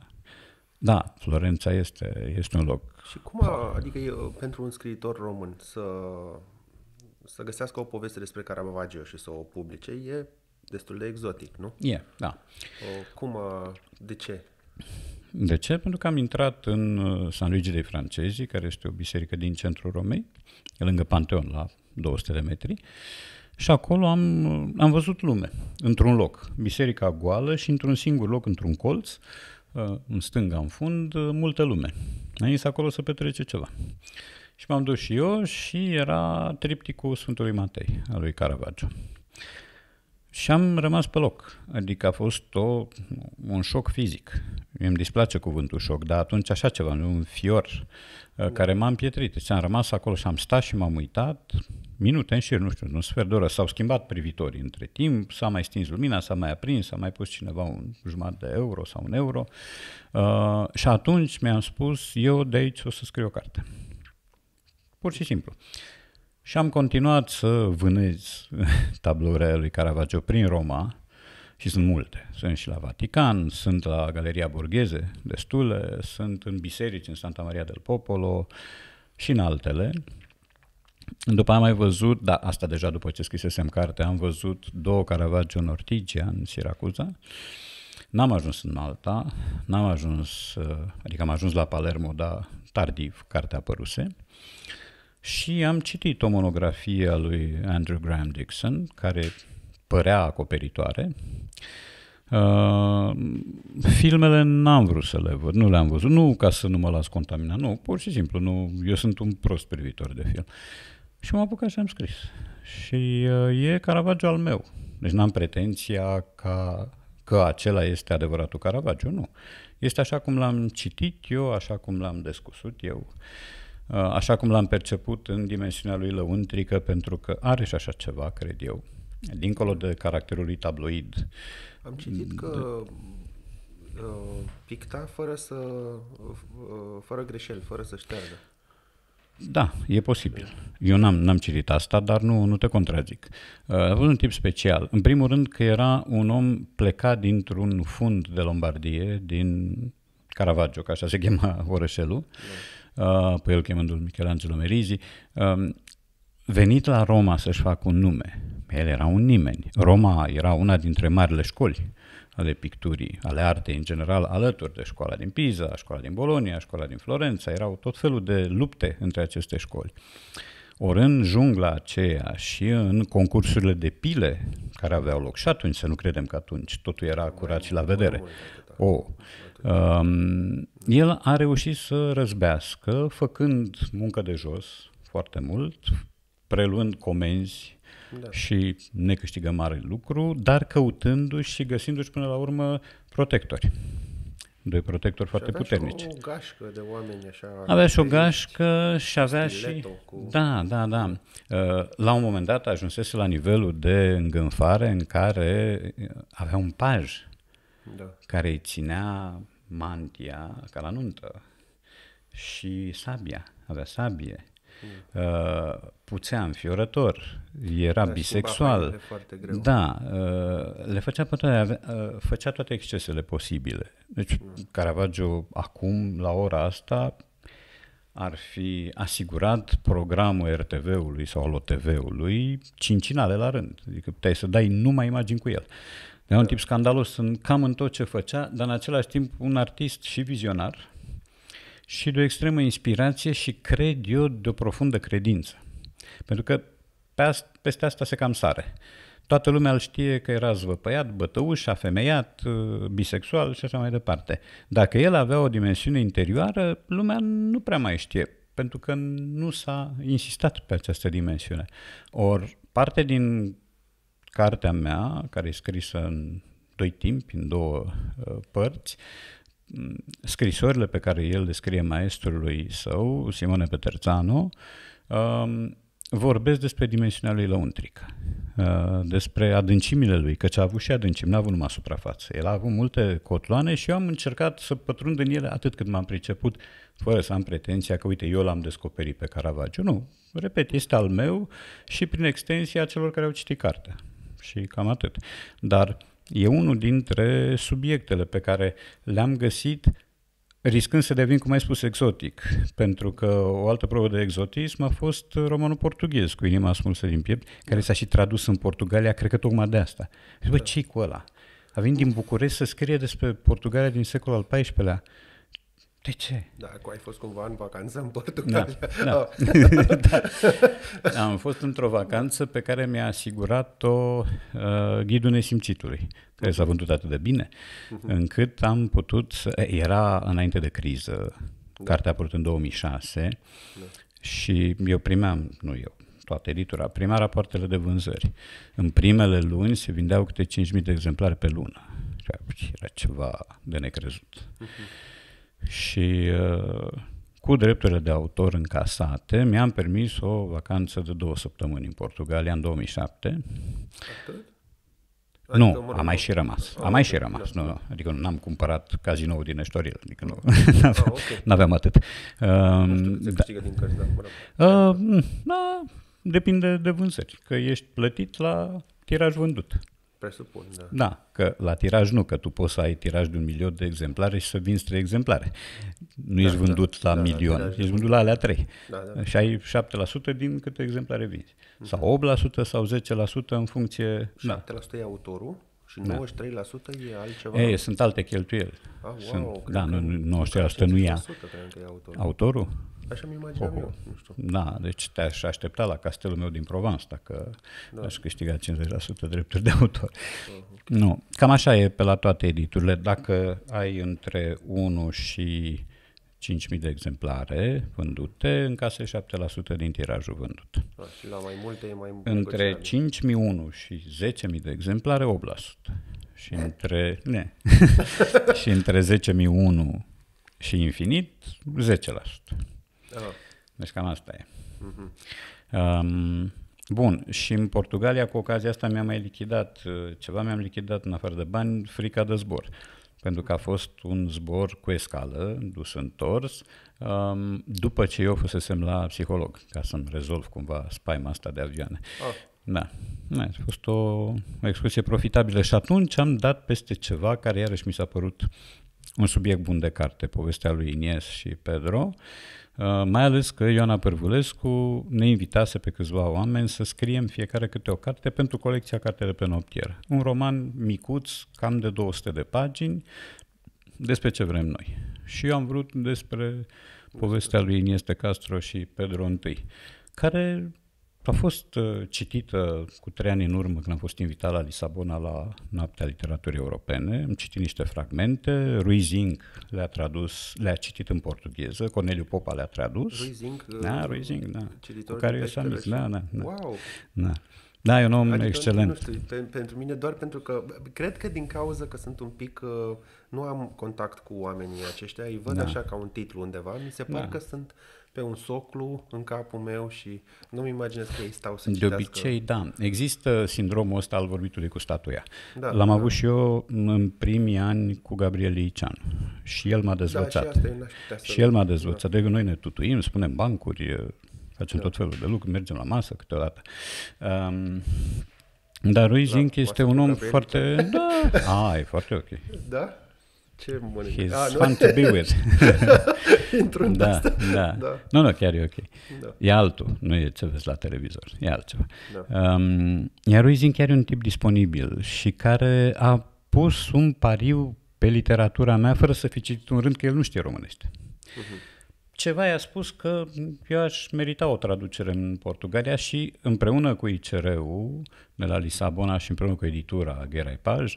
da, Florența este, este un loc. Și cum, a, adică e, uh, pentru un scriitor român să, să găsească o poveste despre Caravaggio și să o publice e destul de exotic, nu? E, da. O, cum, a, de ce? De ce? Pentru că am intrat în uh, San Luigi dei Francezi, care este o biserică din centrul Romei, lângă Panteon, la 200 de metri, și acolo am, uh, am văzut lume, într-un loc. Biserica goală și într-un singur loc, într-un colț, uh, în stânga, în fund, multă lume. Am zis acolo să petrece ceva. Și m-am dus și eu și era tripticul Sfântului Matei, al lui Caravaggio. Și am rămas pe loc. Adică a fost o, un șoc fizic. Îmi displace cuvântul șoc, dar atunci așa ceva, un fior uh, care m-a împietrit. Deci am rămas acolo și am stat și m-am uitat minute în șir, nu știu, un sfert de oră. S-au schimbat privitorii între timp, s-a mai stins lumina, s-a mai aprins, s-a mai pus cineva un jumătate de euro sau un euro. Uh, și atunci mi-am spus, eu de aici o să scriu o carte. Pur și simplu. Uh, și am continuat să vânez tablourile lui Caravaggio prin Roma și sunt multe. Sunt și la Vatican, sunt la Galeria Borgheze, destule, sunt în biserici, în Santa Maria del Popolo și în altele. După am mai văzut, da, asta deja după ce scrisesem carte, am văzut două Caravaggio în Ortigia, în Siracuza. N-am ajuns în Malta, n-am ajuns, uh, adică am ajuns la Palermo, dar tardiv, cartea apăruse. Și am citit o monografie a lui Andrew Graham Dixon, care părea acoperitoare. Uh, filmele n-am vrut să le văd, nu le-am văzut, nu ca să nu mă las contamina, nu, pur și simplu, nu, eu sunt un prost privitor de film. Și m-am apucat și am scris. Și uh, e Caravaggio al meu. Deci n-am pretenția ca, că acela este adevăratul Caravaggio, nu. Este așa cum l-am citit eu, așa cum l-am descusut eu. Uh, Uh, așa cum l-am perceput în dimensiunea lui lăuntrică, pentru că are și așa ceva, cred eu, dincolo de caracterul lui tabloid. Am citit că de... Uh, picta fără să uh, fără greșeli, fără să șteargă. Da, e posibil. Eu n-am, n-am citit asta, dar nu, nu te contrazic. A avut un tip special. În primul rând că era un om plecat dintr-un fund de Lombardie, din Caravaggio, ca așa se chema orășelul, da Uh, pe păi el chemându-l Michelangelo Merizi, um, venit la Roma să-și facă un nume. El era un nimeni. Roma era una dintre marile școli ale picturii, ale artei în general, alături de școala din Pisa, școala din Bolonia, școala din Florența. Erau tot felul de lupte între aceste școli. Ori în jungla aceea și în concursurile de pile care aveau loc și atunci, să nu credem că atunci totul era curat și la vedere. O, oh, el a reușit să răzbească, făcând muncă de jos foarte mult, preluând comenzi da. și necâștigă mare lucru, dar căutându-și și găsindu-și până la urmă protectori. Doi protectori și foarte puternici. Și o gașcă de oameni așa. Avea și o gașcă și avea și... Cu... Da, da, da. Uh, la un moment dat ajunsese la nivelul de îngânfare în care uh, avea un paj da. care îi ținea mantia ca la nuntă și sabia, avea sabie. Mm. Uh, puțea înfiorător, era da, bisexual. Păi da, uh, le făcea pe toate, uh, făcea toate excesele posibile. Deci mm. Caravaggio acum, la ora asta, ar fi asigurat programul RTV-ului sau al OTV-ului cincinale la rând. Adică puteai să dai numai imagini cu el. Uh, era un tip scandalos în cam în tot ce făcea, dar în același timp un artist și vizionar și de o extremă inspirație și, cred eu, de o profundă credință. Pentru că pe asta, peste asta se cam sare. Toată lumea îl știe că era zvăpăiat, bătăuș, afemeiat, ă, bisexual și așa mai departe. Dacă el avea o dimensiune interioară, lumea nu prea mai știe, pentru că nu s-a insistat pe această dimensiune. Or, parte din cartea mea, care e scrisă în doi timpi, în două uh, părți, mm, scrisorile pe care el le scrie maestrului său, Simone Peterțanu, um, vorbesc despre dimensiunea lui lăuntrică, uh, despre adâncimile lui, căci a avut și adâncimi, n-a avut numai suprafață. El a avut multe cotloane și eu am încercat să pătrund în ele atât cât m-am priceput, fără să am pretenția că, uite, eu l-am descoperit pe Caravaggio. Nu, repet, este al meu și prin extensie celor care au citit cartea și cam atât. Dar e unul dintre subiectele pe care le-am găsit riscând să devin, cum ai spus, exotic, pentru că o altă probă de exotism a fost romanul portughez cu inima smulsă din piept, care s-a și tradus în Portugalia, cred că tocmai de asta. Și bă, da. ce cu ăla? A venit din București să scrie despre Portugalia din secolul al XIV-lea. De ce? Da, cu ai fost cumva în vacanță în Portugalia. Da, da. da. Am fost într-o vacanță pe care mi-a asigurat-o uh, ghidul nesimțitului, care s-a vândut atât de bine, uh-huh. încât am putut să... Era înainte de criză, da. cartea a apărut în 2006 da. și eu primeam, nu eu, toată editura, prima rapoartele de vânzări. În primele luni se vindeau câte 5.000 de exemplare pe lună. Era ceva de necrezut. Uh-huh și uh, cu drepturile de autor încasate, mi-am permis o vacanță de două săptămâni în Portugalia în 2007. Adică nu, a mai și rămas. A mai și rămas. Nu, nu. Adică nu am cumpărat cazinoul din Eștoril. Adică nu ah, okay. aveam atât. Da. Da, uh, nu da. din uh, da, depinde de vânzări. Că ești plătit la tiraj vândut presupun, da. Da, că la tiraj nu, că tu poți să ai tiraj de un milion de exemplare și să vinzi trei exemplare. Nu da, ești da. vândut da, la da, milion, da, da, ești vândut da. la alea trei. Da, da. Și ai 7% din câte exemplare vinzi. uh Sau 8% sau 10% în funcție... 7% da. e autorul? Și 93% da. e altceva? Ei, sunt alte cheltuieli. Ah, wow, sunt, da, nu, 93% nu e Autorul? autorul? Așa mi imaginam eu, nu știu. Da, deci te-aș aștepta la castelul meu din Provence dacă da. aș câștiga 50% drepturi de autor. Uh-huh. Nu, cam așa e pe la toate editurile. Dacă ai între 1 și 5.000 de exemplare vândute, încasă 7% din tirajul vândut. A, ah, și la mai multe e mai Între 5.001 și 10.000 de exemplare, 8%. Eh. Și între, ne, și între 10.001 și infinit, 10%. Da. Deci cam asta e. Mm-hmm. Um, Bun, și în Portugalia cu ocazia asta mi-am mai lichidat, uh, ceva mi-am lichidat în afară de bani, frica de zbor. Pentru că a fost un zbor cu escală, dus întors, um, după ce eu fusesem la psiholog, ca să-mi rezolv cumva spaima asta de avioane. Oh. Da. a fost o, o excursie profitabilă și atunci am dat peste ceva care iarăși mi s-a părut un subiect bun de carte, povestea lui Inies și Pedro. Uh, Uh, mai ales că Ioana Pârvulescu ne invitase pe câțiva oameni să scriem fiecare câte o carte pentru colecția Cartele pe noptier. Un roman micuț, cam de 200 de pagini, despre ce vrem noi. Și eu am vrut despre povestea lui Ineste Castro și Pedro I, care a fost uh, citită cu trei ani în urmă când am fost invitat la Lisabona la Noaptea Literaturii Europene. Am citit niște fragmente, Rui Zinc le-a tradus, le-a citit în portugheză, Corneliu Popa le-a tradus. Rui Zinc? Da, uh, Rui Zinc, da. Cu care eu s-am da, da, da. Wow! Da. Da, e un om adică, excelent. Nu știu, pe, pentru mine doar pentru că cred că din cauza că sunt un pic uh, nu am contact cu oamenii aceștia, îi văd da. așa ca un titlu undeva, mi se pare da. că sunt pe un soclu în capul meu și nu-mi imaginez că ei stau să De citească. obicei, da. Există sindromul ăsta al vorbitului cu statuia. Da, L-am da. avut și eu în primii ani cu Gabriel Iician. Și el m-a dezvățat. Da, și, asta și el m-a dezvățat. Da. că noi ne tutuim, spunem bancuri, facem da. tot felul de lucruri, mergem la masă câteodată. Um, dar Ruiz da, este un om foarte... Da, a, e foarte ok. Da? Ce mănâncă? He's ah, fun to be with. Intru în da, asta. Da. da. Nu, nu, chiar e ok. Da. E altul, nu e ce vezi la televizor, e altceva. Da. Um, iar Uizin chiar e un tip disponibil și care a pus un pariu pe literatura mea fără să fi citit un rând că el nu știe românește. Uh-huh. Ceva i-a spus că eu aș merita o traducere în Portugalia și împreună cu ICR-ul de la Lisabona și împreună cu editura Gherai Paj,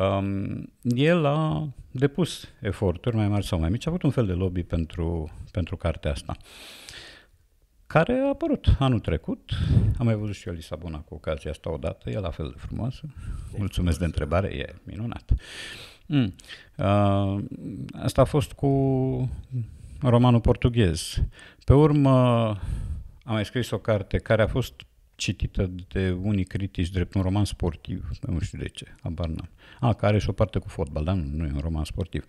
Um, el a depus eforturi mai mari sau mai mici, a avut un fel de lobby pentru, pentru cartea asta, care a apărut anul trecut. Am mai văzut și eu Lisabona cu ocazia asta odată, e la fel de frumoasă. Mulțumesc de întrebare, e minunat. Mm. Uh, asta a fost cu romanul portughez. Pe urmă, am mai scris o carte care a fost citită de unii critici drept un roman sportiv, nu știu de ce, abar n-am. A, care și o parte cu fotbal, dar nu, nu e un roman sportiv.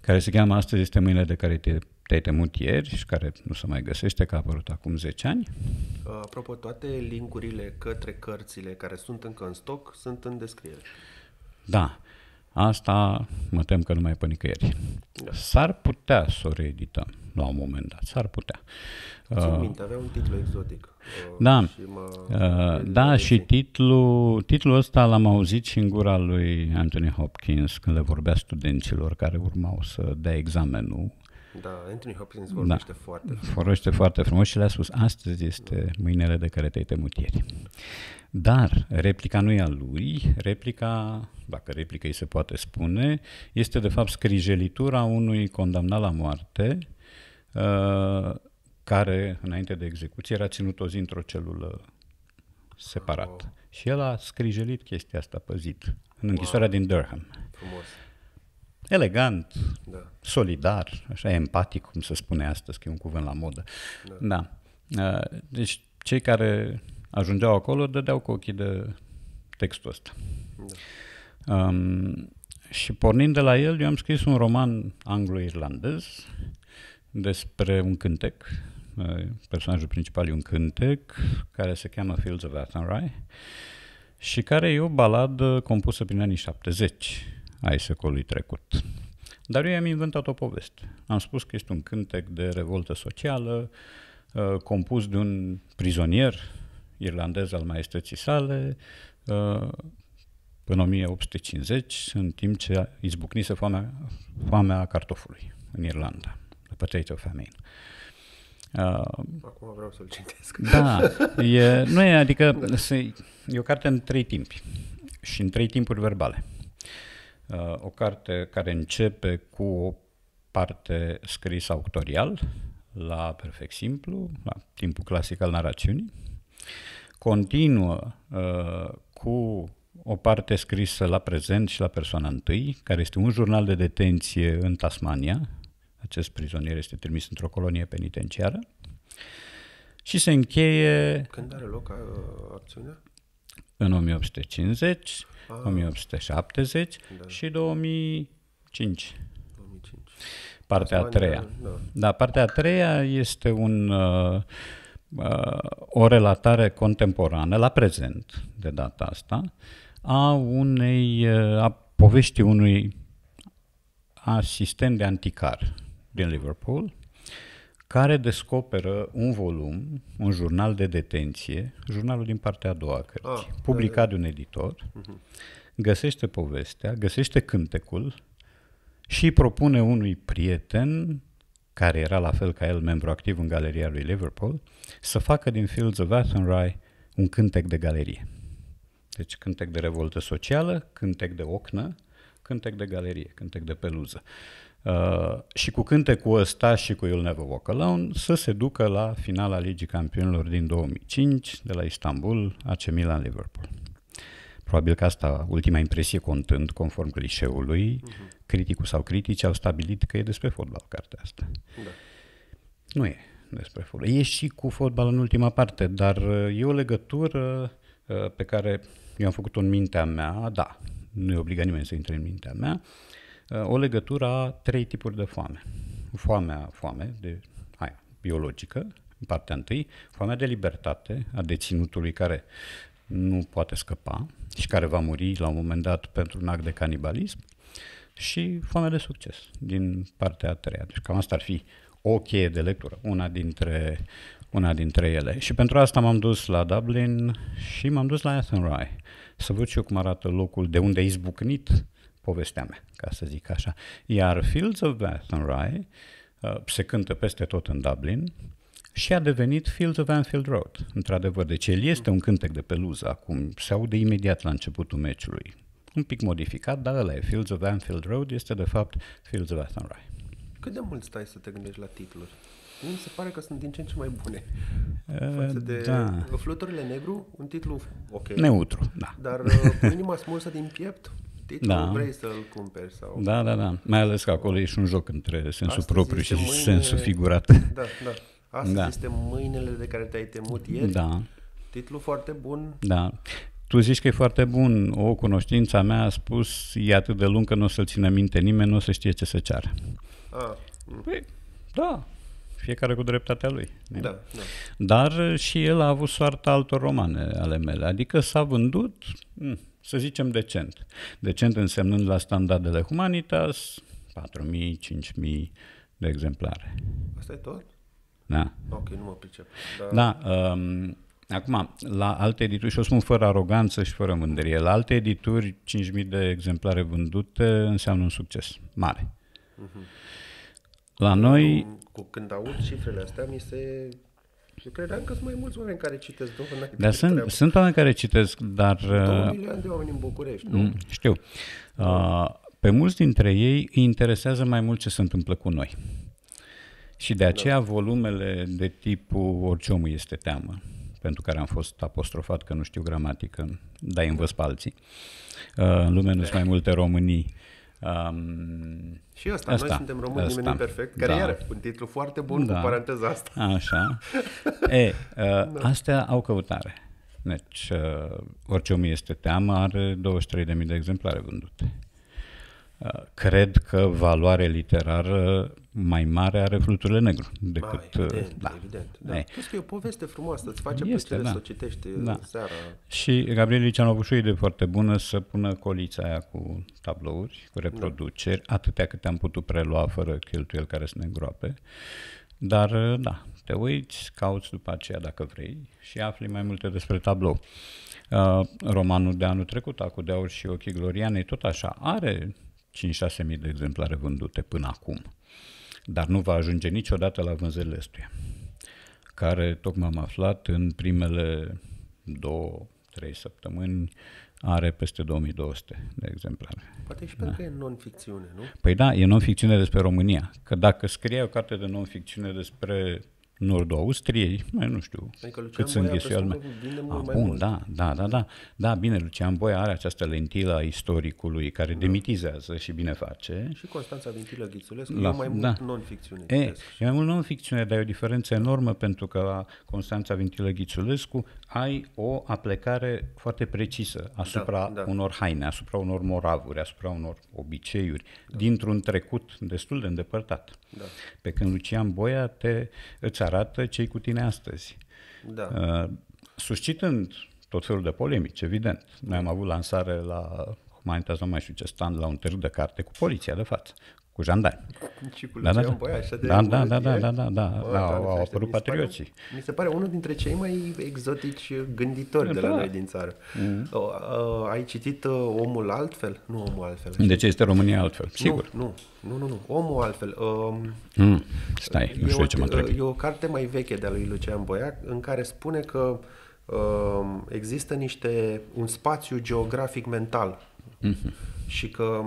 Care se cheamă Astăzi este mâine de care te, te-ai temut ieri și care nu se mai găsește, că a apărut acum 10 ani. Apropo, toate linkurile către cărțile care sunt încă în stoc sunt în descriere. Da. Asta mă tem că nu mai e până nicăieri. Da. S-ar putea să o reedităm la un moment dat, s-ar putea. Uh, minte, avea un titlu exotic. Uh, da, și mă... Uh, da și titlul, titlul ăsta l-am auzit și în gura lui Anthony Hopkins când le vorbea studenților care urmau să dea examenul. Da, Anthony Hopkins vorbește da, foarte frumos. Vorbește foarte frumos și le-a spus, astăzi este mâinele de care te-ai temut ieri. Dar replica nu e a lui, replica, dacă replica îi se poate spune, este de fapt scrijelitura unui condamnat la moarte uh, care, înainte de execuție, era ținut o zi într-o celulă separat. Wow. Și el a scrijelit chestia asta pe zid, în wow. închisoarea din Durham. Frumos. Elegant, da. solidar, așa empatic, cum se spune astăzi, că e un cuvânt la modă. Da. da. Deci cei care ajungeau acolo dădeau cu ochii de textul ăsta. Da. Um, și pornind de la el, eu am scris un roman anglo-irlandez despre un cântec personajul principal e un cântec care se cheamă Fields of Athenry și care e o baladă compusă prin anii 70 ai secolului trecut. Dar eu i-am inventat o poveste. Am spus că este un cântec de revoltă socială, uh, compus de un prizonier irlandez al maestății sale, uh, în 1850, în timp ce izbucnise foamea, foamea cartofului în Irlanda, the potato famine. Uh, Uh, Acum vreau să-l citesc. Da, e, nu e, adică da. se, e o carte în trei timpi și în trei timpuri verbale. Uh, o carte care începe cu o parte scrisă autorial, la perfect simplu, la timpul clasic al narațiunii, continuă uh, cu o parte scrisă la prezent și la persoana întâi, care este un jurnal de detenție în Tasmania, acest prizonier este trimis într-o colonie penitenciară și se încheie... Când are loc uh, acțiunea? În 1850, ah. 1870 da. și 2005. 2005. Partea Asta a treia. Da. da, partea a treia este un... Uh, Uh, o relatare contemporană, la prezent, de data asta, a unei, uh, a poveștii unui asistent de anticar din Liverpool, care descoperă un volum, un jurnal de detenție, jurnalul din partea a doua cărții, ah, publicat da, de un da. editor, uh-huh. găsește povestea, găsește cântecul și propune unui prieten care era la fel ca el membru activ în galeria lui Liverpool, să facă din Fields of Athenry un cântec de galerie. Deci cântec de revoltă socială, cântec de ocnă, cântec de galerie, cântec de peluză. Uh, și cu cântecul ăsta și cu You'll Never Walk Alone să se ducă la finala Ligii Campionilor din 2005 de la Istanbul, AC Milan-Liverpool. Probabil că asta, ultima impresie contând, conform clișeului, uh-huh. criticul sau critici au stabilit că e despre fotbal cartea asta. Da. Nu e despre fotbal. E și cu fotbal în ultima parte, dar uh, e o legătură uh, pe care eu am făcut-o în mintea mea, da, nu e obligat nimeni să intre în mintea mea, uh, o legătură a trei tipuri de foame. Foamea, foame de, aia, biologică, în partea întâi, foamea de libertate a deținutului care nu poate scăpa și care va muri la un moment dat pentru un act de canibalism și foamea de succes din partea a treia. Deci cam asta ar fi o cheie de lectură, una dintre, una dintre ele. Și pentru asta m-am dus la Dublin și m-am dus la Athenry să văd și eu cum arată locul de unde a izbucnit povestea mea, ca să zic așa. Iar Fields of Athenry uh, se cântă peste tot în Dublin și a devenit Fields of Anfield Road, într-adevăr. Deci el este un cântec de peluză acum, se aude imediat la începutul meciului. Un pic modificat, dar ăla e Fields of Anfield Road, este de fapt Fields of Athenry. Cât de mult stai să te gândești la titluri? mi se pare că sunt din ce în ce mai bune. Uh, față de da. Fluturile negru, un titlu ok. Neutru, da. Dar uh, inima smulsă din piept, titlul, da. vrei să-l cumperi. Sau... Da, da, da. Mai ales că acolo e și un joc între sensul Astăzi propriu și mâine... sensul figurat. Da, da. Astăzi da. este mâinele de care te-ai temut ieri. Da. Titlu foarte bun. Da. Tu zici că e foarte bun. O cunoștință mea a spus e atât de lung că nu o să-l țină minte nimeni, nu o să știe ce să ceară. Ah. Păi, da, fiecare cu dreptatea lui. Da, da. Dar și el a avut soarta altor romane ale mele, adică s-a vândut, mh, mm, să zicem, decent. Decent însemnând la standardele Humanitas 4.000, 5.000 de exemplare. Asta e tot? Da. Ok, nu mă pricep. Dar... Da, um, Acum, la alte edituri, și o spun fără aroganță și fără mândrie, la alte edituri, 5.000 de exemplare vândute înseamnă un succes mare. Uh-huh. La noi... Cu, când aud cifrele astea, mi se eu credeam că sunt mai mulți oameni care citesc două Dar sunt, sunt oameni care citesc, dar... Două uh, milioane de oameni în București, nu? Mm, știu. Uh, pe mulți dintre ei îi interesează mai mult ce se întâmplă cu noi. Și de aceea da. volumele de tipul Orice om este teamă, pentru care am fost apostrofat că nu știu gramatică, dar învăț pe alții. Uh, în lume nu sunt da. mai multe românii Um, și ăsta, asta, noi suntem români, asta. nimeni perfect. Care da. iar un titlu foarte bun da. cu paranteza asta. Așa. e, uh, da. astea au căutare. Deci, uh, orice om este teamă are 23.000 de exemplare vândute cred că valoare literară mai mare are Fluturile Negru decât... Ba, evident, da. evident. Da. E. Eh. că e o poveste frumoasă, îți face este, plăcere da. să o citești da. seara. Și Gabriel Liceanobușu e de foarte bună să pună colița aia cu tablouri, cu da. reproduceri, da. atâtea câte am putut prelua fără cheltuiel care să ne îngroape. Dar, eh, da, te uiți, cauți după aceea dacă vrei și afli mai multe despre tablou. Uh, romanul de anul trecut, Acu de Aur și Ochii Glorianei, tot așa, are 5 6000 de exemplare vândute până acum. Dar nu va ajunge niciodată la vânzările astea, care tocmai am aflat în primele două, trei săptămâni are peste 2200 de exemplare. Poate și pentru da. că e non-ficțiune, nu? Păi da, e non-ficțiune despre România. Că dacă scrie o carte de non-ficțiune despre nord Austriei, mai nu știu adică cât sunt ghesuialme. Ah, bun, da, da, da, da. Da, bine, Lucian Boia are această lentilă a istoricului care da. demitizează și bine face. Și Constanța Vintilă Ghițulescu La, e mai da. mult da. non-ficțiune. E, e mai mult non-ficțiune, dar e o diferență enormă pentru că Constanța Vintilă Ghițulescu ai o aplecare foarte precisă asupra da, da. unor haine, asupra unor moravuri, asupra unor obiceiuri, da. dintr-un trecut destul de îndepărtat. Da. Pe când Lucian Boia te, îți arată cei cu tine astăzi. Da. Uh, suscitând tot felul de polemici, evident. Noi am avut lansare la Humanitas, nu mai știu ce stand, la un târg de carte cu poliția de față, cu jandari. Și cu da, da, da. așa de da, da, da, da, da, da, da, Bă, da, au apărut patrioții. Pare, mi se pare unul dintre cei mai exotici gânditori da. de la da. noi din țară. Mm. Uh, uh, ai citit uh, Omul altfel? Nu Omul altfel. De ce este România altfel? Sigur. Nu, nu, nu, nu, nu. Omul altfel. Uh, mm. Stai, nu știu o, ce mă trebuie. E o carte mai veche de-a lui Lucian Boia, în care spune că uh, există niște, un spațiu geografic mental mm-hmm. și că uh,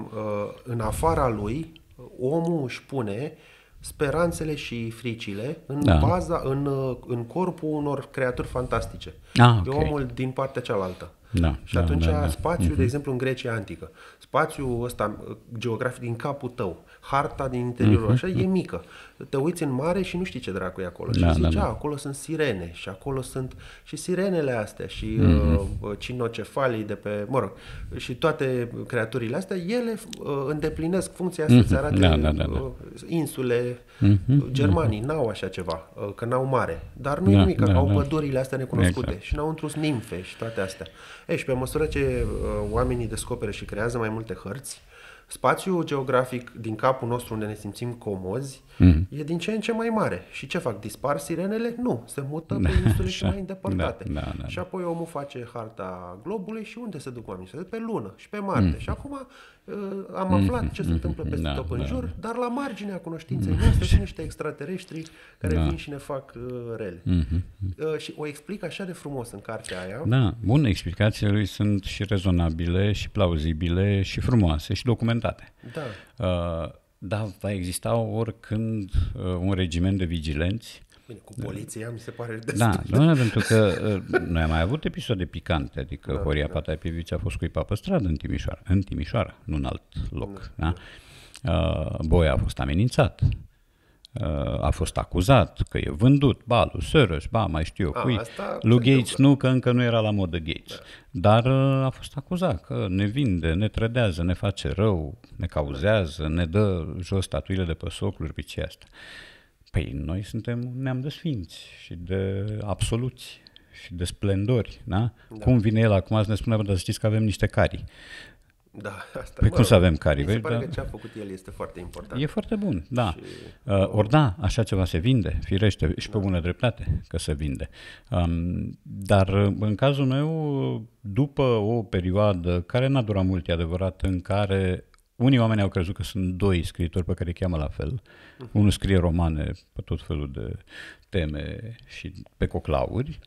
în afara lui omul își pune speranțele și fricile în da. baza, în, în corpul unor creaturi fantastice. Ah, okay. E omul din partea cealaltă. Da, și da, atunci da, da. spațiul, uh-huh. de mhm. exemplu, în Grecia antică, spațiul ăsta uh, geografic din capul tău, harta din interiorul uh-huh. așa e mică. Te uiți în mare și nu știi ce dracu e acolo. Da, și zici, da, da. acolo sunt sirene și acolo sunt și sirenele astea și uh-huh. uh, cinocefalii de pe, mă rog, și toate creaturile astea, ele uh, îndeplinesc funcția asta, uh-huh. Mhm. să arate da, da, da, da. Uh, insule, uh-huh. germanii uh-huh. n-au așa ceva, uh, că n-au mare, dar nu da, e nimic, da, că da, au da. pădurile astea necunoscute exact. și n-au întrus nimfe și toate astea. Ei, și pe măsură ce uh, oamenii descoperă și creează mai multe hărți, spațiul geografic din capul nostru unde ne simțim comozi mm. e din ce în ce mai mare. Și ce fac? Dispar sirenele? Nu, se mută da, pe insule și mai îndepărtate. Da, da, da, Și apoi omul face harta globului și unde se duc oamenii? Se duc pe lună și pe mhm. Marte. Mm. Și acum Uh, am aflat ce se mhm. întâmplă peste da, tot în da, jur, da. dar la marginea cunoștinței noastre sunt niște extraterestri care da. vin și ne fac uh, rele. Mhm. Uh, și o explic așa de frumos în cartea aia. Da, bun, explicațiile lui sunt și rezonabile, și plauzibile, și frumoase, și documentate. Da. Uh, da, va exista oricând uh, un regiment de vigilenți Bine, cu poliția mi se pare da, destul. Da, de... pentru că uh, noi am mai avut episoade picante, adică da, Horia da. Pataipivici a fost cu pe stradă în Timișoara, în Timișoara, nu în alt loc. Da, da? Uh, Boia a fost amenințat, uh, a fost acuzat că e vândut, ba, lui ba, mai știu eu cui. Lui Gates nu, că încă nu era la modă Gates. Da. Dar a fost acuzat că ne vinde, ne trădează, ne face rău, ne cauzează, ne dă jos statuile de pe socluri, pe ce astea. Păi noi suntem un neam de sfinți și de absoluți și de splendori, da? da. Cum vine el acum să ne spunem, dar știți că avem niște cari, Da, asta păi mă, cum să avem cari? Mi se pare da? că ce a făcut el este foarte important. E foarte bun, da. Și... Uh, ori da, așa ceva se vinde, firește, și pe da. bună dreptate că se vinde. Um, dar uh, în cazul meu, după o perioadă care n-a durat mult, e adevărat, în care unii oameni au crezut că sunt doi scriitori pe care îi cheamă la fel. Uh-huh. Unul scrie romane pe tot felul de teme și pe coclauri,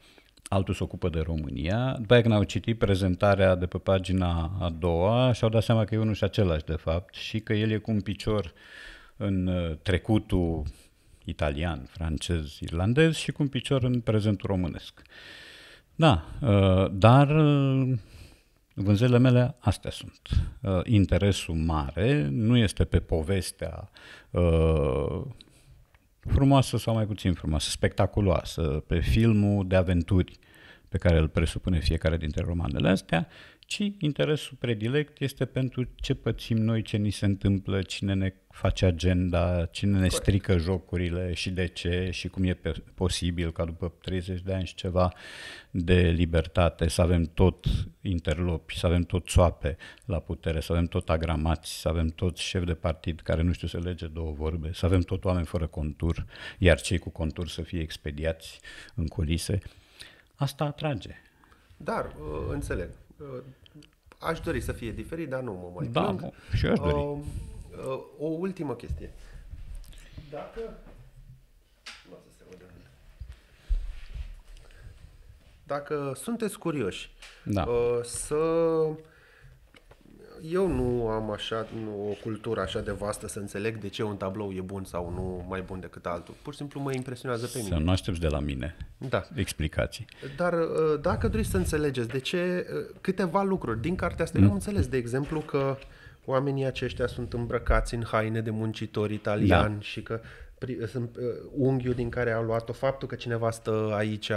altul se ocupă de România. După aceea când au citit prezentarea de pe pagina a doua și-au dat seama că e unul și același de fapt și că el e cu un picior în uh, trecutul italian, francez, irlandez și cu un picior în prezentul românesc. Da, uh, dar uh, Vânzările mele astea sunt. Uh, interesul mare nu este pe povestea uh, frumoasă sau mai puțin frumoasă, spectaculoasă, pe filmul de aventuri pe care îl presupune fiecare dintre romanele astea, ci interesul predilect este pentru ce pățim noi, ce ni se întâmplă, cine ne face agenda, cine ne strică jocurile și de ce și cum e pe- posibil ca după 30 de ani și ceva de libertate să avem tot interlopi, să avem tot soape la putere, să avem tot agramați, să avem tot șef de partid care nu știu să lege două vorbe, să avem tot oameni fără contur, iar cei cu contur să fie expediați în culise. Asta atrage. Dar, uh, înțeleg. Uh, aș dori să fie diferit, dar nu mă mai da, plâng. și aș dori. Uh, uh, o ultimă chestie. Dacă... să se Dacă sunteți curioși da. uh, să eu nu am așa, nu, o cultură așa de vastă să înțeleg de ce un tablou e bun sau nu mai bun decât altul. Pur și simplu mă impresionează pe mine. Să nu aștepți de la mine da. explicații. Dar uh, dacă doriți să înțelegeți de ce uh, câteva lucruri din cartea asta, mm. eu am înțeles, de exemplu, că oamenii aceștia sunt îmbrăcați în haine de muncitori italiani da. și că uh, sunt unghiul din care a luat-o, faptul că cineva stă aici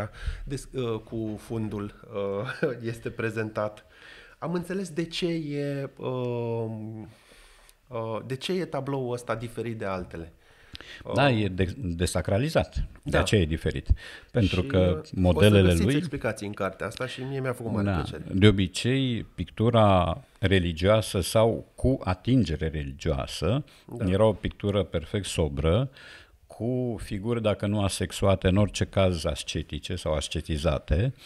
des, cu fundul este prezentat am înțeles de ce e, um, uh, de ce e tabloul ăsta diferit de altele. Uh, da, e e de- desacralizat. Da. ce aceea e diferit. Pentru și că uh, modelele o să lui. explicații în cartea asta și mie mi-a făcut mare da, plăcere. De obicei, pictura religioasă sau cu atingere religioasă da. era o pictură perfect sobră, cu figuri, dacă nu asexuate, în orice caz ascetice sau ascetizate. Uh,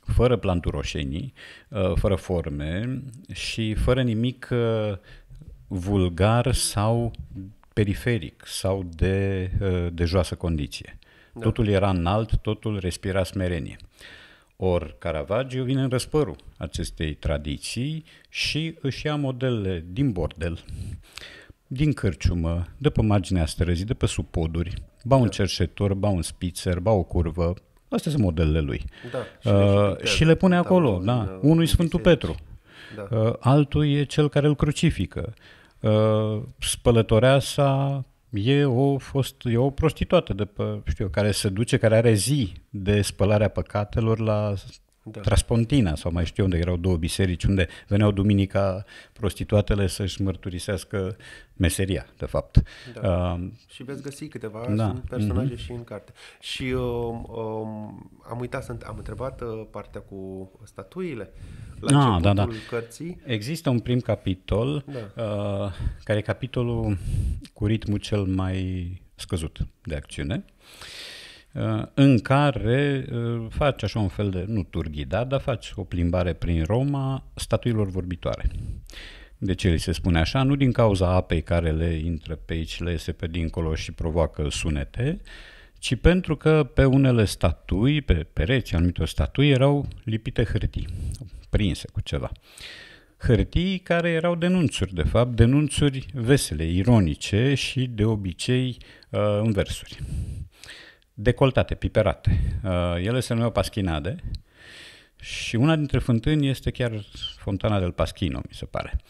fără planturoșenii, uh, fără forme și fără nimic uh, vulgar sau periferic sau de, uh, de joasă condiție. Da. Totul era înalt, totul respira smerenie. Or, Caravaggio vine în răspărul acestei tradiții și își ia modele din bordel, din cărciumă, de pe marginea străzii, de pe supoduri, ba un da. cerșetor, ba un spitzer, ba o curvă, Astea sunt modelele lui. Da, uh, și, și le pune acolo. da. Uh, unul e Sfântul Petru, da. uh, altul e cel care îl crucifică. Uh, spălătoreasa e o, fost, e o prostituată de pe, știu, care se duce, care are zi de spălarea păcatelor la da. Traspontina sau mai știu unde erau două biserici unde veneau duminica prostituatele să-și mărturisească meseria, de fapt. Da. Uh, și veți găsi câteva da. personaje uh-huh. și în carte. Și uh, um, am uitat, să, am întrebat uh, partea cu statuile la ah, da, da. cărții. Există un prim capitol da. uh, care e capitolul cu ritmul cel mai scăzut de acțiune. Uh, Uh, în care uh, faci așa un fel de, nu tur da, dar faci o plimbare prin Roma statuilor vorbitoare. De ce li se spune așa? Nu din cauza apei care le intră pe aici, le iese pe dincolo și provoacă sunete, ci pentru că pe unele statui, pe pereți anumite statui, erau lipite hârtii, prinse cu ceva. Hârtii care erau denunțuri, de fapt, denunțuri vesele, ironice și de obicei uh, în versuri decoltate, piperate. Uh, ele se numeau paschinade și una dintre fântâni este chiar fontana del Paschino, mi se pare.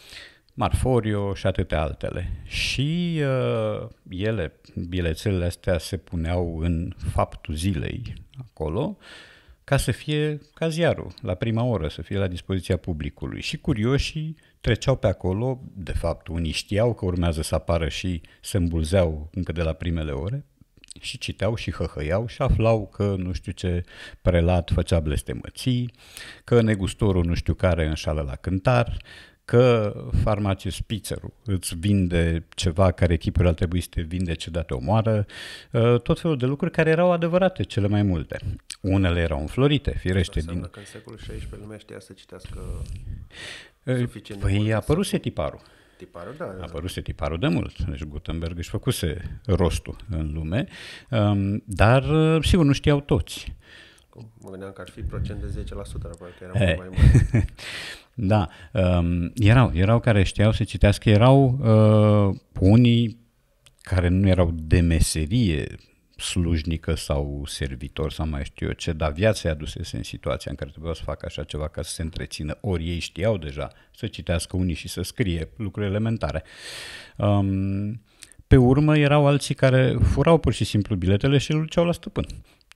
Marforio și atâtea altele. Și uh, ele, bilețelele astea, se puneau în faptul zilei acolo ca să fie ca ziarul, la prima oră, să fie la dispoziția publicului. Și curioșii treceau pe acolo, de fapt unii știau că urmează să apară și se îmbulzeau încă de la primele ore, și citeau și hăhăiau și aflau că nu știu ce prelat făcea blestemății, că negustorul nu știu care înșală la cântar, că farmacist pizzerul îți vinde ceva care echipul ar trebui să te vinde ce dată omoară, ă, tot felul de lucruri care erau adevărate cele mai multe. Unele erau înflorite, firește. Din... că în secolul XVI lumea știa să citească ă, Păi a apăruse tiparul. Tiparul, da. A da. apăruse tiparul de mult. Deci Gutenberg își făcuse rostul în lume, um, dar uh, sigur nu știau toți. Mă gândeam că ar fi procent de 10%, dar poate era eh. mai mult. da, um, erau, erau care știau să citească, erau uh, unii care nu erau de meserie slujnică sau servitor sau mai știu eu ce, dar viața i-a dus în situația în care trebuia să facă așa ceva ca să se întrețină. Ori ei știau deja să citească unii și să scrie lucruri elementare. Um, pe urmă erau alții care furau pur și simplu biletele și le duceau la stăpân.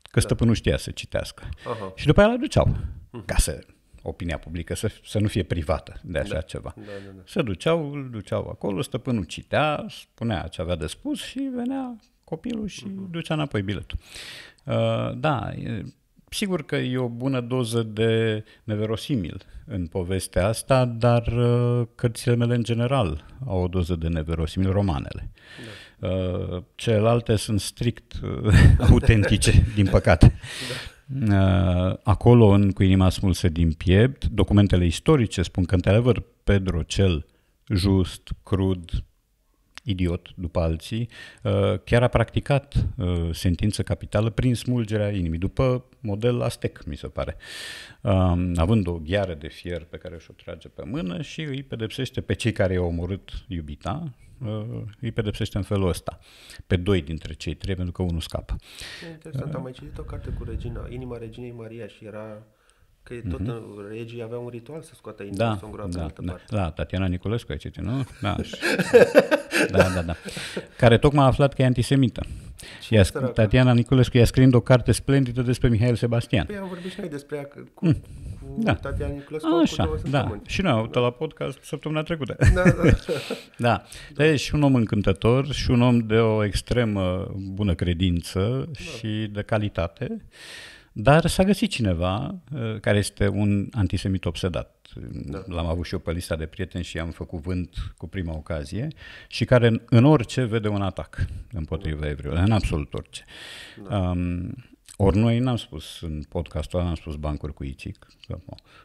Că da. stăpânul știa să citească. Aha. Și după aia le duceau mhm. ca să opinia publică, să, să nu fie privată de așa da. ceva. Da, da, da. Se duceau, îl duceau acolo, stăpânul citea, spunea ce avea de spus și venea copilul și uh-huh. Mhm. duce înapoi biletul. Uh, da, e, sigur că e o bună doză de neverosimil în povestea asta, dar uh, cărțile mele în general au o doză de neverosimil, romanele. Da. Uh, celelalte sunt strict uh, autentice, din păcate. Da. Uh, acolo, în Cu inima smulsă din piept, documentele istorice spun că, într-adevăr, Pedro cel just, crud, idiot după alții, uh, chiar a practicat uh, sentință capitală prin smulgerea inimii, după model astec, mi se pare, um, având o gheară de fier pe care își o trage pe mână și îi pedepsește pe cei care i-au omorât iubita, uh, îi pedepsește în felul ăsta. Pe doi dintre cei trei, pentru că unul scapă. E interesant, am mai citit o carte cu Regina, Inima Reginei Maria și era Că tot uh-huh. Mm-hmm. regii aveau un ritual să scoată inima da, în groapă da, în altă da, parte. Da, Tatiana Nicolescu ai citit, nu? Da, da, da, da, Care tocmai a aflat că e antisemită. Și ea, Tatiana Niculescu i-a scris o carte splendidă despre Mihail Sebastian. Păi am vorbit și noi despre ea, cu, mm. cu da. Tatiana Niculescu. A, așa, cu da. Și noi am da. la podcast săptămâna trecută. Da, da. da. da. da. și un om încântător și un om de o extremă bună credință da. și de calitate. Dar s-a găsit cineva uh, care este un antisemit obsedat. Da. L-am avut și eu pe lista de prieteni și am făcut vânt cu prima ocazie și care în orice vede un atac împotriva evreilor, în absolut orice. Da. Um, ori noi n-am spus în podcastul ăla, n-am spus bancuri cu ICIC, că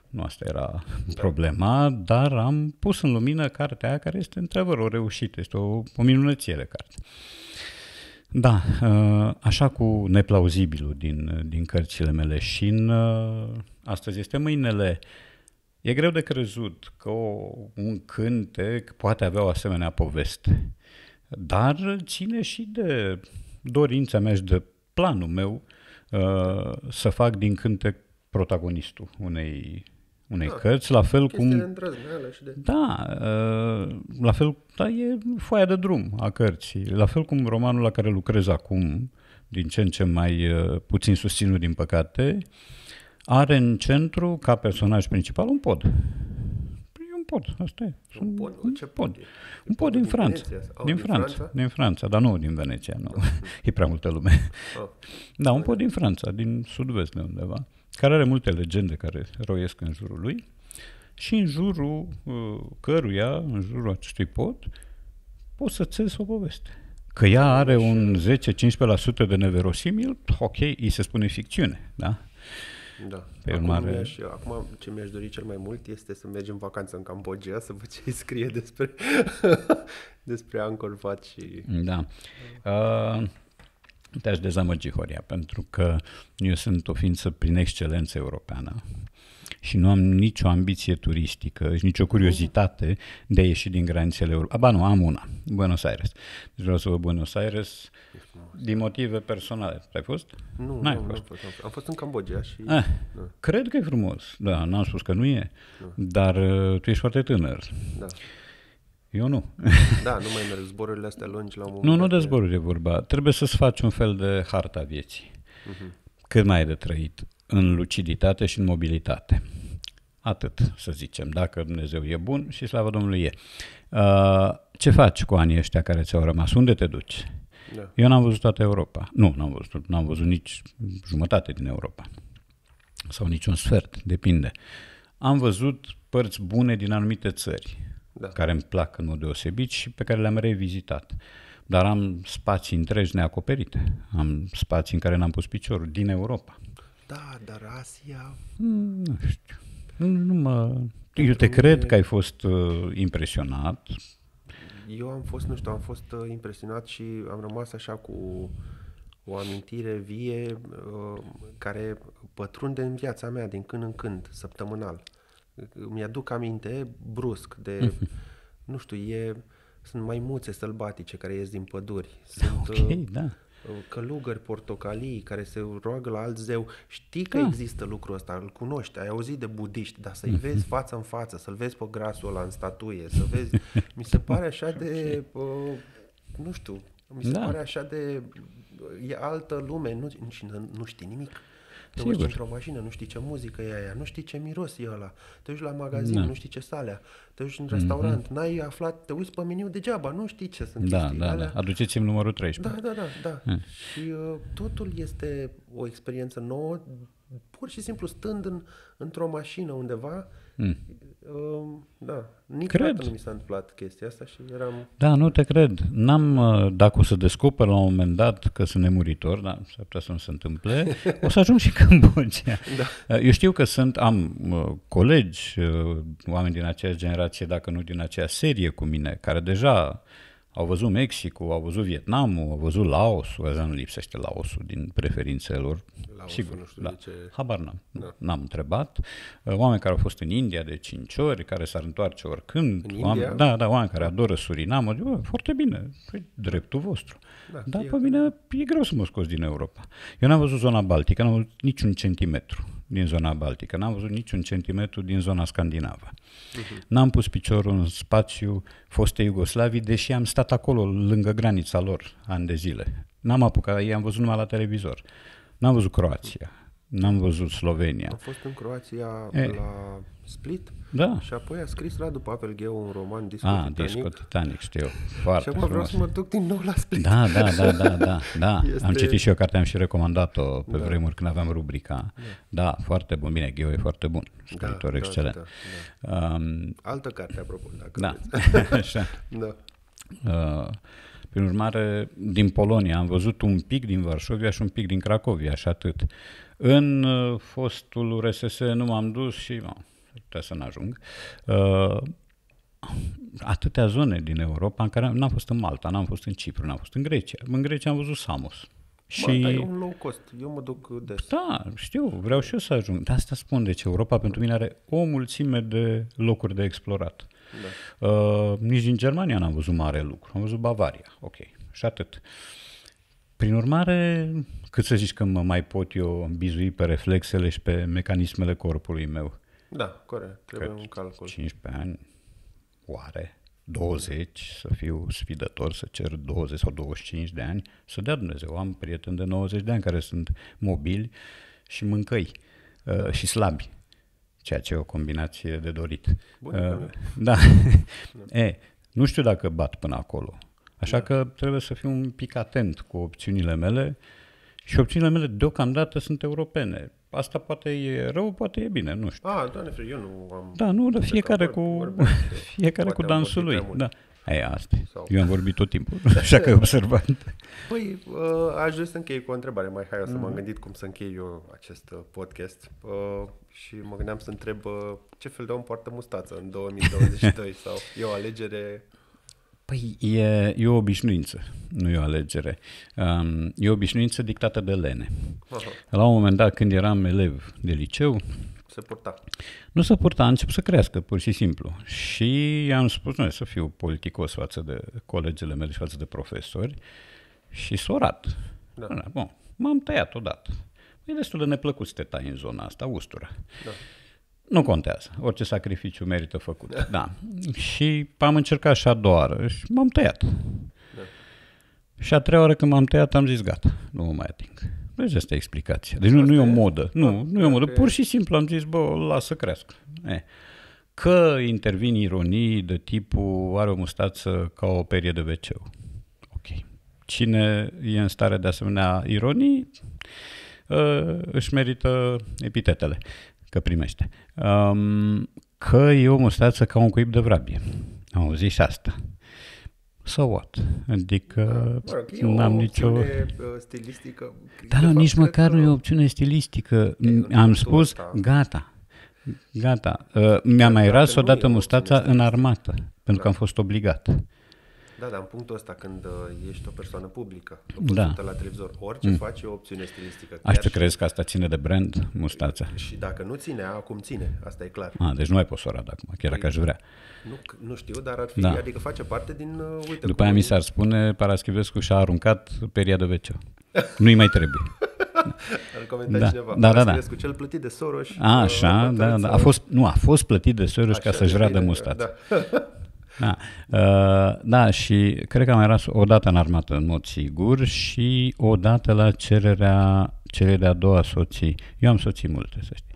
nu asta era da. problema, dar am pus în lumină cartea care este într-adevăr o reușită, este o, o minunăție de carte. Da, uh, așa cu neplauzibilul din, din cărțile mele și în uh, astăzi este mâinele. E greu de crezut că o, un cântec poate avea o asemenea poveste, dar ține și de dorința mea și de planul meu uh, să fac din cântec protagonistul unei unei da, cărți, la fel cum... De... Da, uh, la fel, da, e foaia de drum a cărții. La fel cum romanul la care lucrez acum, din ce în ce mai uh, puțin susținut, din păcate, are în centru, ca personaj principal, un pod. E un pod, asta e. Un pod? Un, ce pod? Un pod din, din Franța. din, din Franța. Franța? Din Franța, dar nu din Veneția, nu. e prea multă lume. Oh. Da, un pod din Franța, din sud-vest de undeva care are multe legende care roiesc în jurul lui și în jurul uh, căruia, în jurul acestui pod, poți să țezi o poveste. Că ea are un 10-15% de neverosimil, ok, îi se spune ficțiune, da? Da. Pe acum, mare... mi-aș, acum ce mi-aș dori cel mai mult este să mergem în vacanță în Cambodgia, să văd ce scrie despre, despre Angkor Wat și... Da. Uh, te-aș dezamăgi, Horia, pentru că eu sunt o ființă prin excelență europeană și nu am nicio ambiție turistică și nicio curiozitate de a ieși din granițele Europei. Aba nu, am una, Buenos Aires. Deci vreau să vă Buenos Aires din motive personale. Ai fost? Nu, N-ai nu, fost. Am, fost, am fost. Am fost în Cambodgia și... Ah, da. Cred că e frumos, da, n-am spus că nu e, da. dar uh, tu ești foarte tânăr. Da. Eu nu. Da, nu mai merg zborurile astea lungi la un moment Nu, nu de zboruri e vorba. Trebuie să-ți faci un fel de harta vieții. Uh-huh. Cât mai e de trăit în luciditate și în mobilitate. Atât, să zicem, dacă Dumnezeu e bun și slavă Domnului e. Uh, ce faci cu anii ăștia care ți-au rămas? Unde te duci? Da. Eu n-am văzut toată Europa. Nu, n-am văzut, n-am văzut nici jumătate din Europa. Sau niciun sfert, depinde. Am văzut părți bune din anumite țări da. care îmi plac în mod deosebit și pe care le-am revizitat. Dar am spații întregi neacoperite. Am spații în care n-am pus piciorul, din Europa. Da, dar Asia... Mm, nu știu. Nu, nu mă... Eu te cred că ai fost uh, impresionat. Eu am fost, nu știu, am fost uh, impresionat și am rămas așa cu o amintire vie uh, care pătrunde în viața mea din când în când, săptămânal. Mi-aduc aminte brusc de, nu știu, e, sunt maimuțe sălbatice care ies din păduri. Sunt, okay, uh, da uh, călugări portocalii care se roagă la alt zeu. Știi că da. există lucrul ăsta, îl cunoști, ai auzit de budiști, dar să-i vezi mhm. față în față, să-l vezi pe grasul ăla în statuie, să vezi, mi se pare așa de, uh, nu știu, mi se da. pare așa de, e altă lume, nu, nu, nu știi nimic. Te Sigur. urci într-o mașină, nu știi ce muzică e aia, nu știi ce miros e ăla. Te duci la magazin, da. nu știi ce salea. Te duci în restaurant, mm-hmm. n-ai aflat, te uiți pe meniu degeaba, nu știi ce sunt da, chestii. Da, alea. da, aduceți-mi numărul 13. Da, da, da. da. Mm. Și uh, totul este o experiență nouă, pur și simplu stând în, într-o mașină undeva Mm. Um, da, niciodată cred. nu mi s-a întâmplat chestia asta și eram... Da, nu te cred. N-am, uh, dacă o să descoper la un moment dat că sunt nemuritor, dar s-ar putea să nu se întâmple, o să ajung și în Cambodgia. Da. Uh, eu știu că sunt, am uh, colegi, oameni din aceeași generație, dacă nu din aceeași serie cu mine, care deja au văzut Mexicul, au văzut Vietnamul, au văzut Laosul, azi nu lipsește Laosul din preferințele lor. Laosul, Sigur, nu știu da. ce... Habar n-am, da. n-am întrebat. Uh, oameni care au fost în India de cinci ori, care s-ar întoarce oricând. În oameni, India? Da, da, oameni care adoră Surinamul. Bă, foarte bine, păi, dreptul vostru. Da, Dar pe mine e greu să mă scos din Europa. Eu n-am văzut zona Baltică, n-am văzut niciun centimetru din zona Baltică, n-am văzut niciun centimetru din zona Scandinavă. Uh-huh. N-am pus piciorul în spațiu fostei Iugoslavii, deși am stat acolo, lângă granița lor, ani de zile. N-am apucat, i-am văzut numai la televizor. N-am văzut Croația, n-am văzut Slovenia. Am fost în Croația e, la Split. Da. Și apoi a scris Radu Pavel Gheu un roman Disco ah, Titanic. Disco Titanic, știu. Foarte și acum vreau să mă duc din nou la Split. Da, da, da, da, da. da. Este... Am citit și eu cartea, am și recomandat-o pe da. vremuri când aveam rubrica. Da. da, foarte bun. Bine, Gheu e foarte bun. Scriitor da, da excelent. Da, da, da. Um, Altă carte, apropo, dacă Da, așa. da. Uh, prin urmare, din Polonia. Am văzut un pic din Varsovia și un pic din Cracovia și atât. În uh, fostul RSS nu m-am dus și m trebuie să n-ajung, uh, atâtea zone din Europa în care n-am fost în Malta, n-am fost în Cipru, n-am fost în Grecia. În Grecia am văzut Samos. Și... Bă, dar e un low cost. Eu mă duc des. Da, știu, vreau și eu să ajung. De asta spun, deci Europa pentru mine are o mulțime de locuri de explorat. Da. Uh, nici din Germania n-am văzut mare lucru. Am văzut Bavaria, ok, și atât. Prin urmare, cât să zici că mă mai pot eu bizui pe reflexele și pe mecanismele corpului meu. Da, corect. Trebuie un calcul. 15 ani, oare? 20, să fiu sfidător, să cer 20 sau 25 de ani, să dea Dumnezeu. Am prieteni de 90 de ani care sunt mobili și mâncăi uh, și slabi, ceea ce e o combinație de dorit. Bun, uh, da. da. e, nu știu dacă bat până acolo. Așa da. că trebuie să fiu un pic atent cu opțiunile mele și opțiunile mele deocamdată sunt europene. Asta poate e rău, poate e bine, nu știu. Ah, doamne eu nu am... Da, nu, dar fiecare cu, fiecare cu dansul lui. Da. Aia asta. Sau... Eu am vorbit tot timpul, da. așa că observant. Păi, uh, aș vrea să închei cu o întrebare mai hai, o să mm. m-am mhm. gândit cum să închei eu acest uh, podcast uh, și mă gândeam să întreb uh, ce fel de om poartă mustață în 2022 sau e o alegere Păi e, e o obișnuință, nu e o alegere. Um, e o obișnuință dictată de lene. Aha. La un moment dat, când eram elev de liceu, se purta. Nu se purta, a început să crească, pur și simplu. Și am spus, noi să fiu politicos față de colegele mele și față de profesori și sorat. Da. Bun, m-am tăiat odată. E destul de neplăcut să te tai în zona asta, ustura. Da. Nu contează. Orice sacrificiu merită făcut. Da. da. Și am încercat și a doua oară și m-am tăiat. Da. Și a treia oară când m-am tăiat am zis gata, nu mă mai ating. Deci asta e explicația. Deci nu, nu e o modă. Nu, da, nu e o modă. Pur și simplu am zis, bă, lasă să crească. E. Că intervin ironii de tipul are o mustață ca o perie de wc Ok. Cine e în stare de asemenea ironii, ă, își merită epitetele că primește. Um, că e o mustață ca un cuib de vrabie. Am auzit și asta. So what? Adică mă rog, n-am nicio... Uh, stilistică. Dar nu, nici măcar nu e o opțiune stilistică. Am spus, asta. gata, gata. Uh, mi-a mai ras odată mustața în armată, pentru că am fost obligat. Da, dar în punctul ăsta, când uh, ești o persoană publică, da. la televizor, orice mm. faci e o opțiune stilistică. Aș ce crezi că asta ține de brand, mustața? Și dacă nu ține, acum ține, asta e clar. A, ah, deci nu ai poți să arată acum, chiar dacă păi, aș vrea. Nu, nu știu, dar ar fi, da. adică face parte din, uh, uite... După aia mi s-ar spune, Paraschivescu și-a aruncat peria de veceu. Nu-i mai trebuie. Ar comenta da, cineva. Da, da, da. Cu cel plătit de Soros. A, așa, uh, da, da. A fost, nu, a fost plătit de Soros așa, ca să-și de mustață. Da. Da. Uh, da, și cred că am ras o dată în armată, în mod sigur, și o dată la cererea cele de-a doua soții. Eu am soții multe, să știi.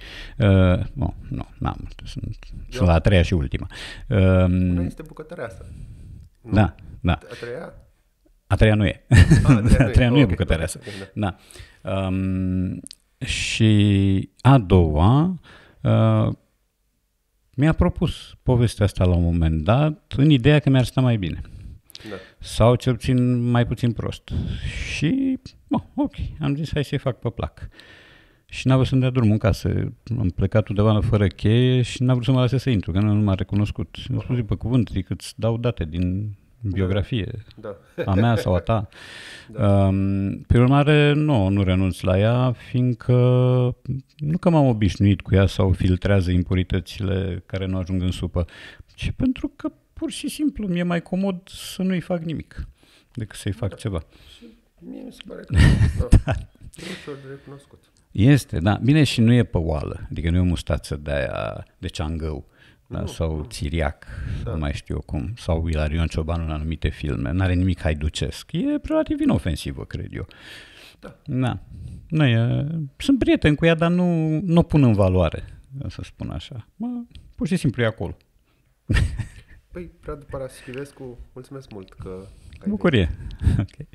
Uh, nu, nu, n-am multe. Sunt, sunt la a treia și ultima. Uh, um, păi Una este bucătăreasă. Nu? Da, da. A treia? A treia nu e. Ah, a, a treia nu e, e asta. Da. da. Um, și a doua, uh, mi-a propus povestea asta la un moment dat, în ideea că mi-ar sta mai bine. Da. Sau cel puțin mai puțin prost. Și, bă, ok, am zis hai să-i fac pe plac. Și n-a vrut să-mi dea drumul în casă. Am plecat undeva fără cheie și n-a vrut să mă lase să intru, că nu, m-a recunoscut. Mi-a spus, pe cuvânt, zic, îți dau date din biografie, da. a mea sau a ta. Da. Um, pe urmare, nu, nu renunț la ea, fiindcă nu că m-am obișnuit cu ea sau filtrează impuritățile care nu ajung în supă, ci pentru că pur și simplu mi-e mai comod să nu-i fac nimic decât să-i fac da. ceva. Și mie mi se pare că da. da. recunoscut. Este, da. Bine, și nu e pe oală, adică nu e o mustață de aia de ceangău da, sau Țiriac, da. nu mai știu cum, sau Ilarion Cioban în anumite filme. N-are nimic haiducesc. E relativ inofensivă, cred eu. Da. da. Nu e, sunt prieten cu ea, dar nu, nu o pun în valoare, să spun așa. Mă, pur și simplu e acolo. Păi, Radu Paraschivescu, mulțumesc mult că... că Bucurie. Okay.